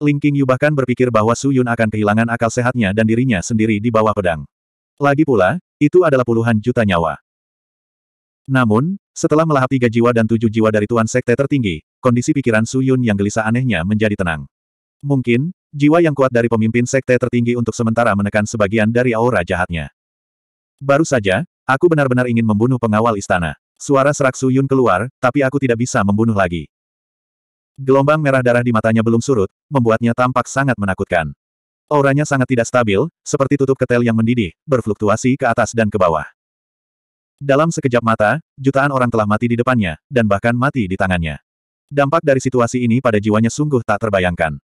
Ling Qingyu bahkan berpikir bahwa Su Yun akan kehilangan akal sehatnya dan dirinya sendiri di bawah pedang. Lagi pula, itu adalah puluhan juta nyawa. Namun, setelah melahap tiga jiwa dan tujuh jiwa dari Tuan Sekte tertinggi, kondisi pikiran Su Yun yang gelisah anehnya menjadi tenang. Mungkin, jiwa yang kuat dari pemimpin Sekte tertinggi untuk sementara menekan sebagian dari aura jahatnya. Baru saja, Aku benar-benar ingin membunuh pengawal istana. Suara serak Suyun keluar, tapi aku tidak bisa membunuh lagi. Gelombang merah darah di matanya belum surut, membuatnya tampak sangat menakutkan. Auranya sangat tidak stabil, seperti tutup ketel yang mendidih, berfluktuasi ke atas dan ke bawah. Dalam sekejap mata, jutaan orang telah mati di depannya, dan bahkan mati di tangannya. Dampak dari situasi ini pada jiwanya sungguh tak terbayangkan.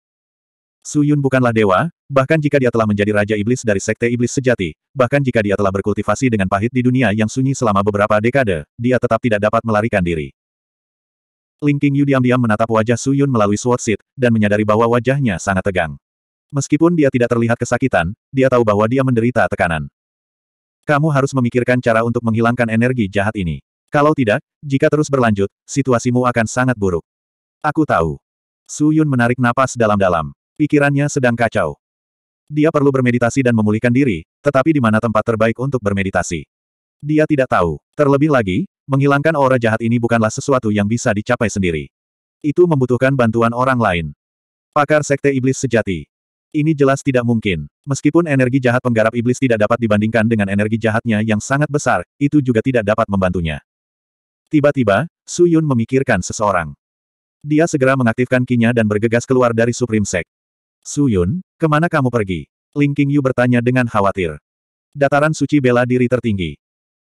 Suyun bukanlah dewa, Bahkan jika dia telah menjadi Raja Iblis dari Sekte Iblis Sejati, bahkan jika dia telah berkultivasi dengan pahit di dunia yang sunyi selama beberapa dekade, dia tetap tidak dapat melarikan diri. Ling Qingyu diam-diam menatap wajah Su Yun melalui sword seat, dan menyadari bahwa wajahnya sangat tegang. Meskipun dia tidak terlihat kesakitan, dia tahu bahwa dia menderita tekanan. Kamu harus memikirkan cara untuk menghilangkan energi jahat ini. Kalau tidak, jika terus berlanjut, situasimu akan sangat buruk. Aku tahu. Su Yun menarik napas dalam-dalam. Pikirannya sedang kacau. Dia perlu bermeditasi dan memulihkan diri, tetapi di mana tempat terbaik untuk bermeditasi? Dia tidak tahu. Terlebih lagi, menghilangkan aura jahat ini bukanlah sesuatu yang bisa dicapai sendiri. Itu membutuhkan bantuan orang lain. Pakar Sekte Iblis Sejati. Ini jelas tidak mungkin. Meskipun energi jahat penggarap iblis tidak dapat dibandingkan dengan energi jahatnya yang sangat besar, itu juga tidak dapat membantunya. Tiba-tiba, Su Yun memikirkan seseorang. Dia segera mengaktifkan kinya dan bergegas keluar dari Supreme Sect. Su Yun, kemana kamu pergi? Ling Yu bertanya dengan khawatir. Dataran suci bela diri tertinggi.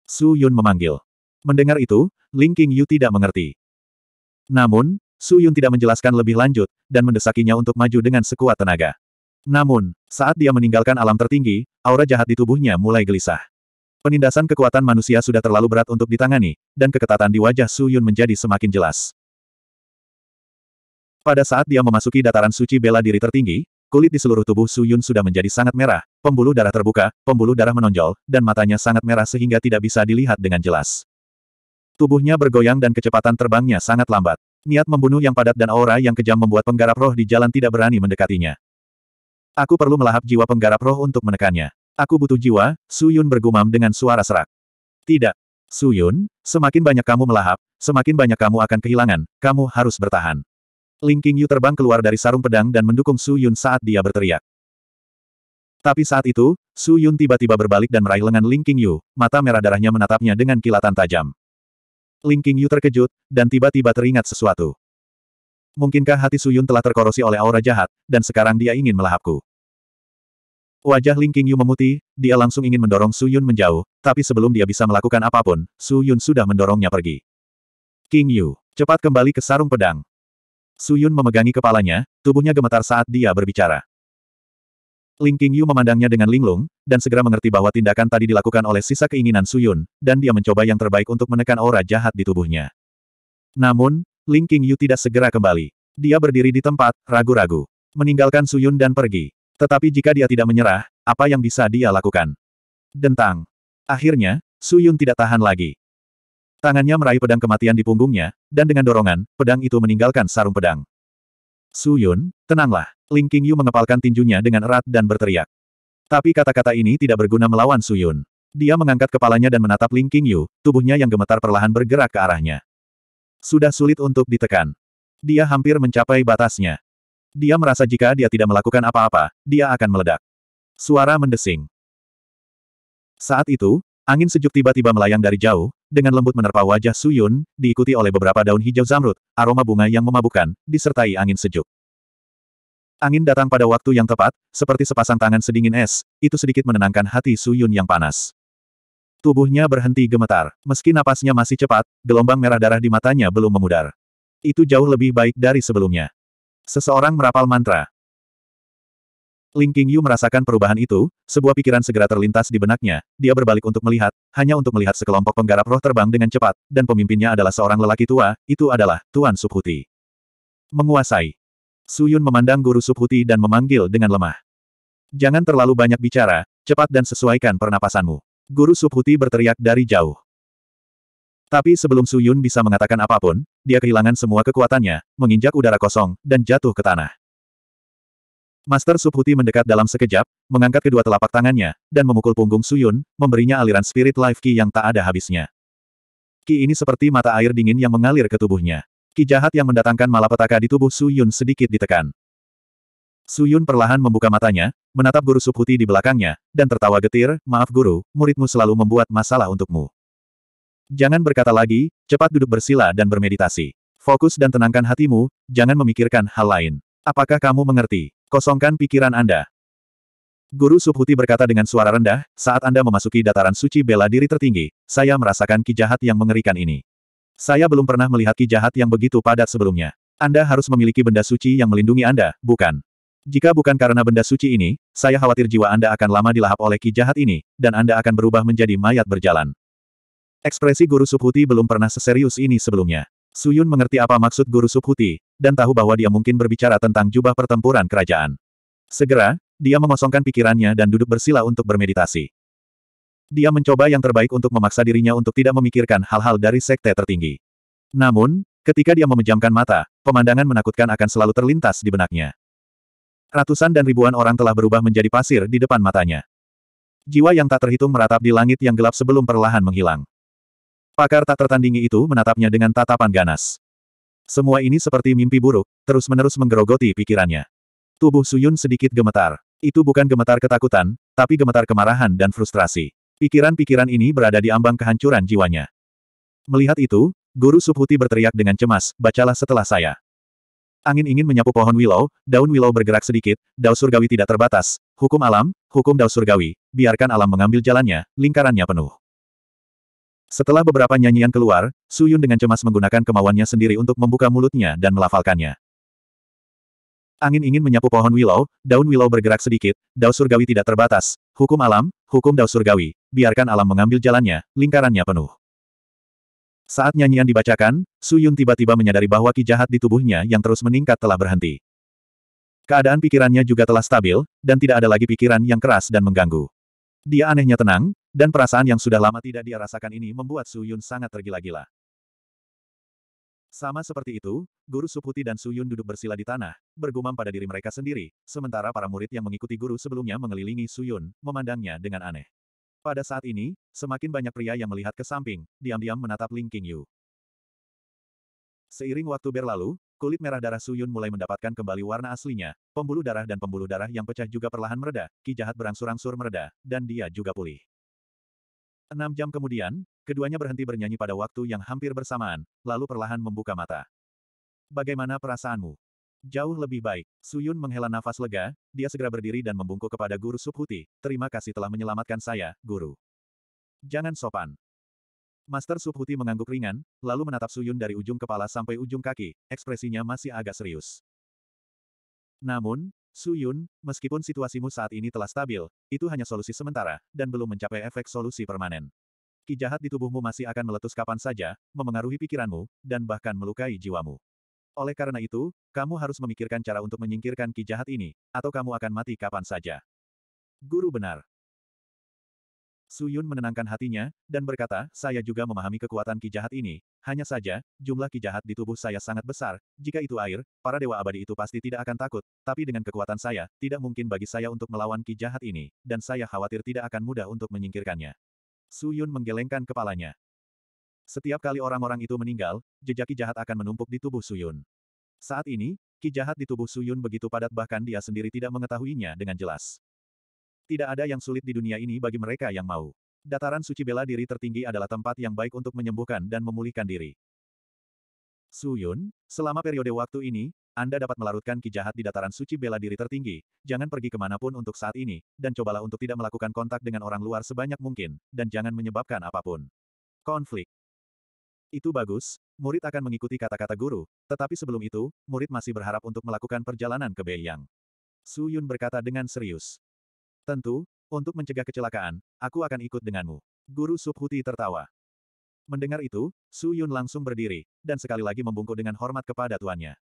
Su Yun memanggil. Mendengar itu, Ling Yu tidak mengerti. Namun, Su Yun tidak menjelaskan lebih lanjut, dan mendesakinya untuk maju dengan sekuat tenaga. Namun, saat dia meninggalkan alam tertinggi, aura jahat di tubuhnya mulai gelisah. Penindasan kekuatan manusia sudah terlalu berat untuk ditangani, dan keketatan di wajah Su Yun menjadi semakin jelas. Pada saat dia memasuki dataran suci bela diri tertinggi, kulit di seluruh tubuh Su Yun sudah menjadi sangat merah, pembuluh darah terbuka, pembuluh darah menonjol, dan matanya sangat merah sehingga tidak bisa dilihat dengan jelas. Tubuhnya bergoyang dan kecepatan terbangnya sangat lambat. Niat membunuh yang padat dan aura yang kejam membuat penggarap roh di jalan tidak berani mendekatinya. Aku perlu melahap jiwa penggarap roh untuk menekannya. Aku butuh jiwa, Su Yun bergumam dengan suara serak. Tidak. Su Yun, semakin banyak kamu melahap, semakin banyak kamu akan kehilangan, kamu harus bertahan. Ling Qingyu terbang keluar dari sarung pedang dan mendukung Su Yun saat dia berteriak. Tapi saat itu, Su Yun tiba-tiba berbalik dan meraih lengan Ling Qingyu, mata merah darahnya menatapnya dengan kilatan tajam. Ling Qingyu terkejut, dan tiba-tiba teringat sesuatu. Mungkinkah hati Su Yun telah terkorosi oleh aura jahat, dan sekarang dia ingin melahapku? Wajah Ling Qingyu memutih, dia langsung ingin mendorong Su Yun menjauh, tapi sebelum dia bisa melakukan apapun, Su Yun sudah mendorongnya pergi. King Yu, cepat kembali ke sarung pedang. Suyun memegangi kepalanya, tubuhnya gemetar saat dia berbicara. Ling Qingyu memandangnya dengan linglung, dan segera mengerti bahwa tindakan tadi dilakukan oleh sisa keinginan Suyun, dan dia mencoba yang terbaik untuk menekan aura jahat di tubuhnya. Namun, Ling Qingyu tidak segera kembali. Dia berdiri di tempat, ragu-ragu. Meninggalkan Suyun dan pergi. Tetapi jika dia tidak menyerah, apa yang bisa dia lakukan? Dentang. Akhirnya, Suyun tidak tahan lagi. Tangannya meraih pedang kematian di punggungnya, dan dengan dorongan, pedang itu meninggalkan sarung pedang. Su Yun, tenanglah. Ling Qingyu mengepalkan tinjunya dengan erat dan berteriak. Tapi kata-kata ini tidak berguna melawan Su Yun. Dia mengangkat kepalanya dan menatap Ling Qingyu, tubuhnya yang gemetar perlahan bergerak ke arahnya. Sudah sulit untuk ditekan. Dia hampir mencapai batasnya. Dia merasa jika dia tidak melakukan apa-apa, dia akan meledak. Suara mendesing. Saat itu, angin sejuk tiba-tiba melayang dari jauh, dengan lembut menerpa wajah Su Yun, diikuti oleh beberapa daun hijau zamrud, aroma bunga yang memabukkan, disertai angin sejuk. Angin datang pada waktu yang tepat, seperti sepasang tangan sedingin es, itu sedikit menenangkan hati Su Yun yang panas. Tubuhnya berhenti gemetar, meski napasnya masih cepat, gelombang merah darah di matanya belum memudar. Itu jauh lebih baik dari sebelumnya. Seseorang merapal mantra, Ling Qingyu merasakan perubahan itu, sebuah pikiran segera terlintas di benaknya, dia berbalik untuk melihat, hanya untuk melihat sekelompok penggarap roh terbang dengan cepat, dan pemimpinnya adalah seorang lelaki tua, itu adalah Tuan Subhuti. Menguasai. Suyun memandang guru Subhuti dan memanggil dengan lemah. Jangan terlalu banyak bicara, cepat dan sesuaikan pernapasanmu. Guru Subhuti berteriak dari jauh. Tapi sebelum Suyun bisa mengatakan apapun, dia kehilangan semua kekuatannya, menginjak udara kosong, dan jatuh ke tanah. Master Subhuti mendekat dalam sekejap, mengangkat kedua telapak tangannya, dan memukul punggung Suyun, memberinya aliran spirit life ki yang tak ada habisnya. Ki ini seperti mata air dingin yang mengalir ke tubuhnya. Ki jahat yang mendatangkan malapetaka di tubuh Suyun sedikit ditekan. Suyun perlahan membuka matanya, menatap guru Subhuti di belakangnya, dan tertawa getir, maaf guru, muridmu selalu membuat masalah untukmu. Jangan berkata lagi, cepat duduk bersila dan bermeditasi. Fokus dan tenangkan hatimu, jangan memikirkan hal lain. Apakah kamu mengerti? Kosongkan pikiran Anda. Guru Subhuti berkata dengan suara rendah, saat Anda memasuki dataran suci bela diri tertinggi, saya merasakan ki jahat yang mengerikan ini. Saya belum pernah melihat ki jahat yang begitu padat sebelumnya. Anda harus memiliki benda suci yang melindungi Anda, bukan? Jika bukan karena benda suci ini, saya khawatir jiwa Anda akan lama dilahap oleh ki jahat ini, dan Anda akan berubah menjadi mayat berjalan. Ekspresi Guru Subhuti belum pernah seserius ini sebelumnya. Suyun mengerti apa maksud Guru Subhuti, dan tahu bahwa dia mungkin berbicara tentang jubah pertempuran kerajaan. Segera, dia mengosongkan pikirannya dan duduk bersila untuk bermeditasi. Dia mencoba yang terbaik untuk memaksa dirinya untuk tidak memikirkan hal-hal dari sekte tertinggi. Namun, ketika dia memejamkan mata, pemandangan menakutkan akan selalu terlintas di benaknya. Ratusan dan ribuan orang telah berubah menjadi pasir di depan matanya. Jiwa yang tak terhitung meratap di langit yang gelap sebelum perlahan menghilang. Pakar tak tertandingi itu menatapnya dengan tatapan ganas. Semua ini seperti mimpi buruk, terus-menerus menggerogoti pikirannya. Tubuh Suyun sedikit gemetar. Itu bukan gemetar ketakutan, tapi gemetar kemarahan dan frustrasi. Pikiran-pikiran ini berada di ambang kehancuran jiwanya. Melihat itu, Guru Subhuti berteriak dengan cemas, bacalah setelah saya. Angin ingin menyapu pohon willow, daun willow bergerak sedikit, Dao surgawi tidak terbatas, hukum alam, hukum Dao surgawi, biarkan alam mengambil jalannya, lingkarannya penuh. Setelah beberapa nyanyian keluar, Su Yun dengan cemas menggunakan kemauannya sendiri untuk membuka mulutnya dan melafalkannya. Angin ingin menyapu pohon willow, daun willow bergerak sedikit, dao surgawi tidak terbatas, hukum alam, hukum dao surgawi, biarkan alam mengambil jalannya, lingkarannya penuh. Saat nyanyian dibacakan, Su Yun tiba-tiba menyadari bahwa ki jahat di tubuhnya yang terus meningkat telah berhenti. Keadaan pikirannya juga telah stabil, dan tidak ada lagi pikiran yang keras dan mengganggu. Dia anehnya tenang, dan perasaan yang sudah lama tidak dia rasakan ini membuat Su Yun sangat tergila-gila. Sama seperti itu, Guru Suputi dan Su Yun duduk bersila di tanah, bergumam pada diri mereka sendiri, sementara para murid yang mengikuti guru sebelumnya mengelilingi Su Yun, memandangnya dengan aneh. Pada saat ini, semakin banyak pria yang melihat ke samping, diam-diam menatap Ling King Yu. Seiring waktu berlalu, kulit merah darah Su Yun mulai mendapatkan kembali warna aslinya, pembuluh darah dan pembuluh darah yang pecah juga perlahan mereda, ki jahat berangsur-angsur mereda, dan dia juga pulih. Enam jam kemudian, keduanya berhenti bernyanyi pada waktu yang hampir bersamaan, lalu perlahan membuka mata. Bagaimana perasaanmu? Jauh lebih baik. Suyun menghela nafas lega, dia segera berdiri dan membungkuk kepada guru Subhuti, terima kasih telah menyelamatkan saya, guru. Jangan sopan. Master Subhuti mengangguk ringan, lalu menatap Suyun dari ujung kepala sampai ujung kaki, ekspresinya masih agak serius. Namun, Su Yun, meskipun situasimu saat ini telah stabil, itu hanya solusi sementara, dan belum mencapai efek solusi permanen. Ki jahat di tubuhmu masih akan meletus kapan saja, memengaruhi pikiranmu, dan bahkan melukai jiwamu. Oleh karena itu, kamu harus memikirkan cara untuk menyingkirkan ki jahat ini, atau kamu akan mati kapan saja. Guru benar. Su Yun menenangkan hatinya, dan berkata, saya juga memahami kekuatan ki jahat ini, hanya saja, jumlah ki jahat di tubuh saya sangat besar, jika itu air, para dewa abadi itu pasti tidak akan takut, tapi dengan kekuatan saya, tidak mungkin bagi saya untuk melawan ki jahat ini, dan saya khawatir tidak akan mudah untuk menyingkirkannya. Su Yun menggelengkan kepalanya. Setiap kali orang-orang itu meninggal, jejak ki jahat akan menumpuk di tubuh Su Yun. Saat ini, ki jahat di tubuh Su Yun begitu padat bahkan dia sendiri tidak mengetahuinya dengan jelas. Tidak ada yang sulit di dunia ini bagi mereka yang mau. Dataran suci bela diri tertinggi adalah tempat yang baik untuk menyembuhkan dan memulihkan diri. Su Yun, selama periode waktu ini, Anda dapat melarutkan ki jahat di dataran suci bela diri tertinggi, jangan pergi kemanapun untuk saat ini, dan cobalah untuk tidak melakukan kontak dengan orang luar sebanyak mungkin, dan jangan menyebabkan apapun. Konflik. Itu bagus, murid akan mengikuti kata-kata guru, tetapi sebelum itu, murid masih berharap untuk melakukan perjalanan ke Beiyang. Su Yun berkata dengan serius. Tentu, untuk mencegah kecelakaan, aku akan ikut denganmu. Guru Subhuti tertawa. Mendengar itu, Su Yun langsung berdiri, dan sekali lagi membungkuk dengan hormat kepada tuannya.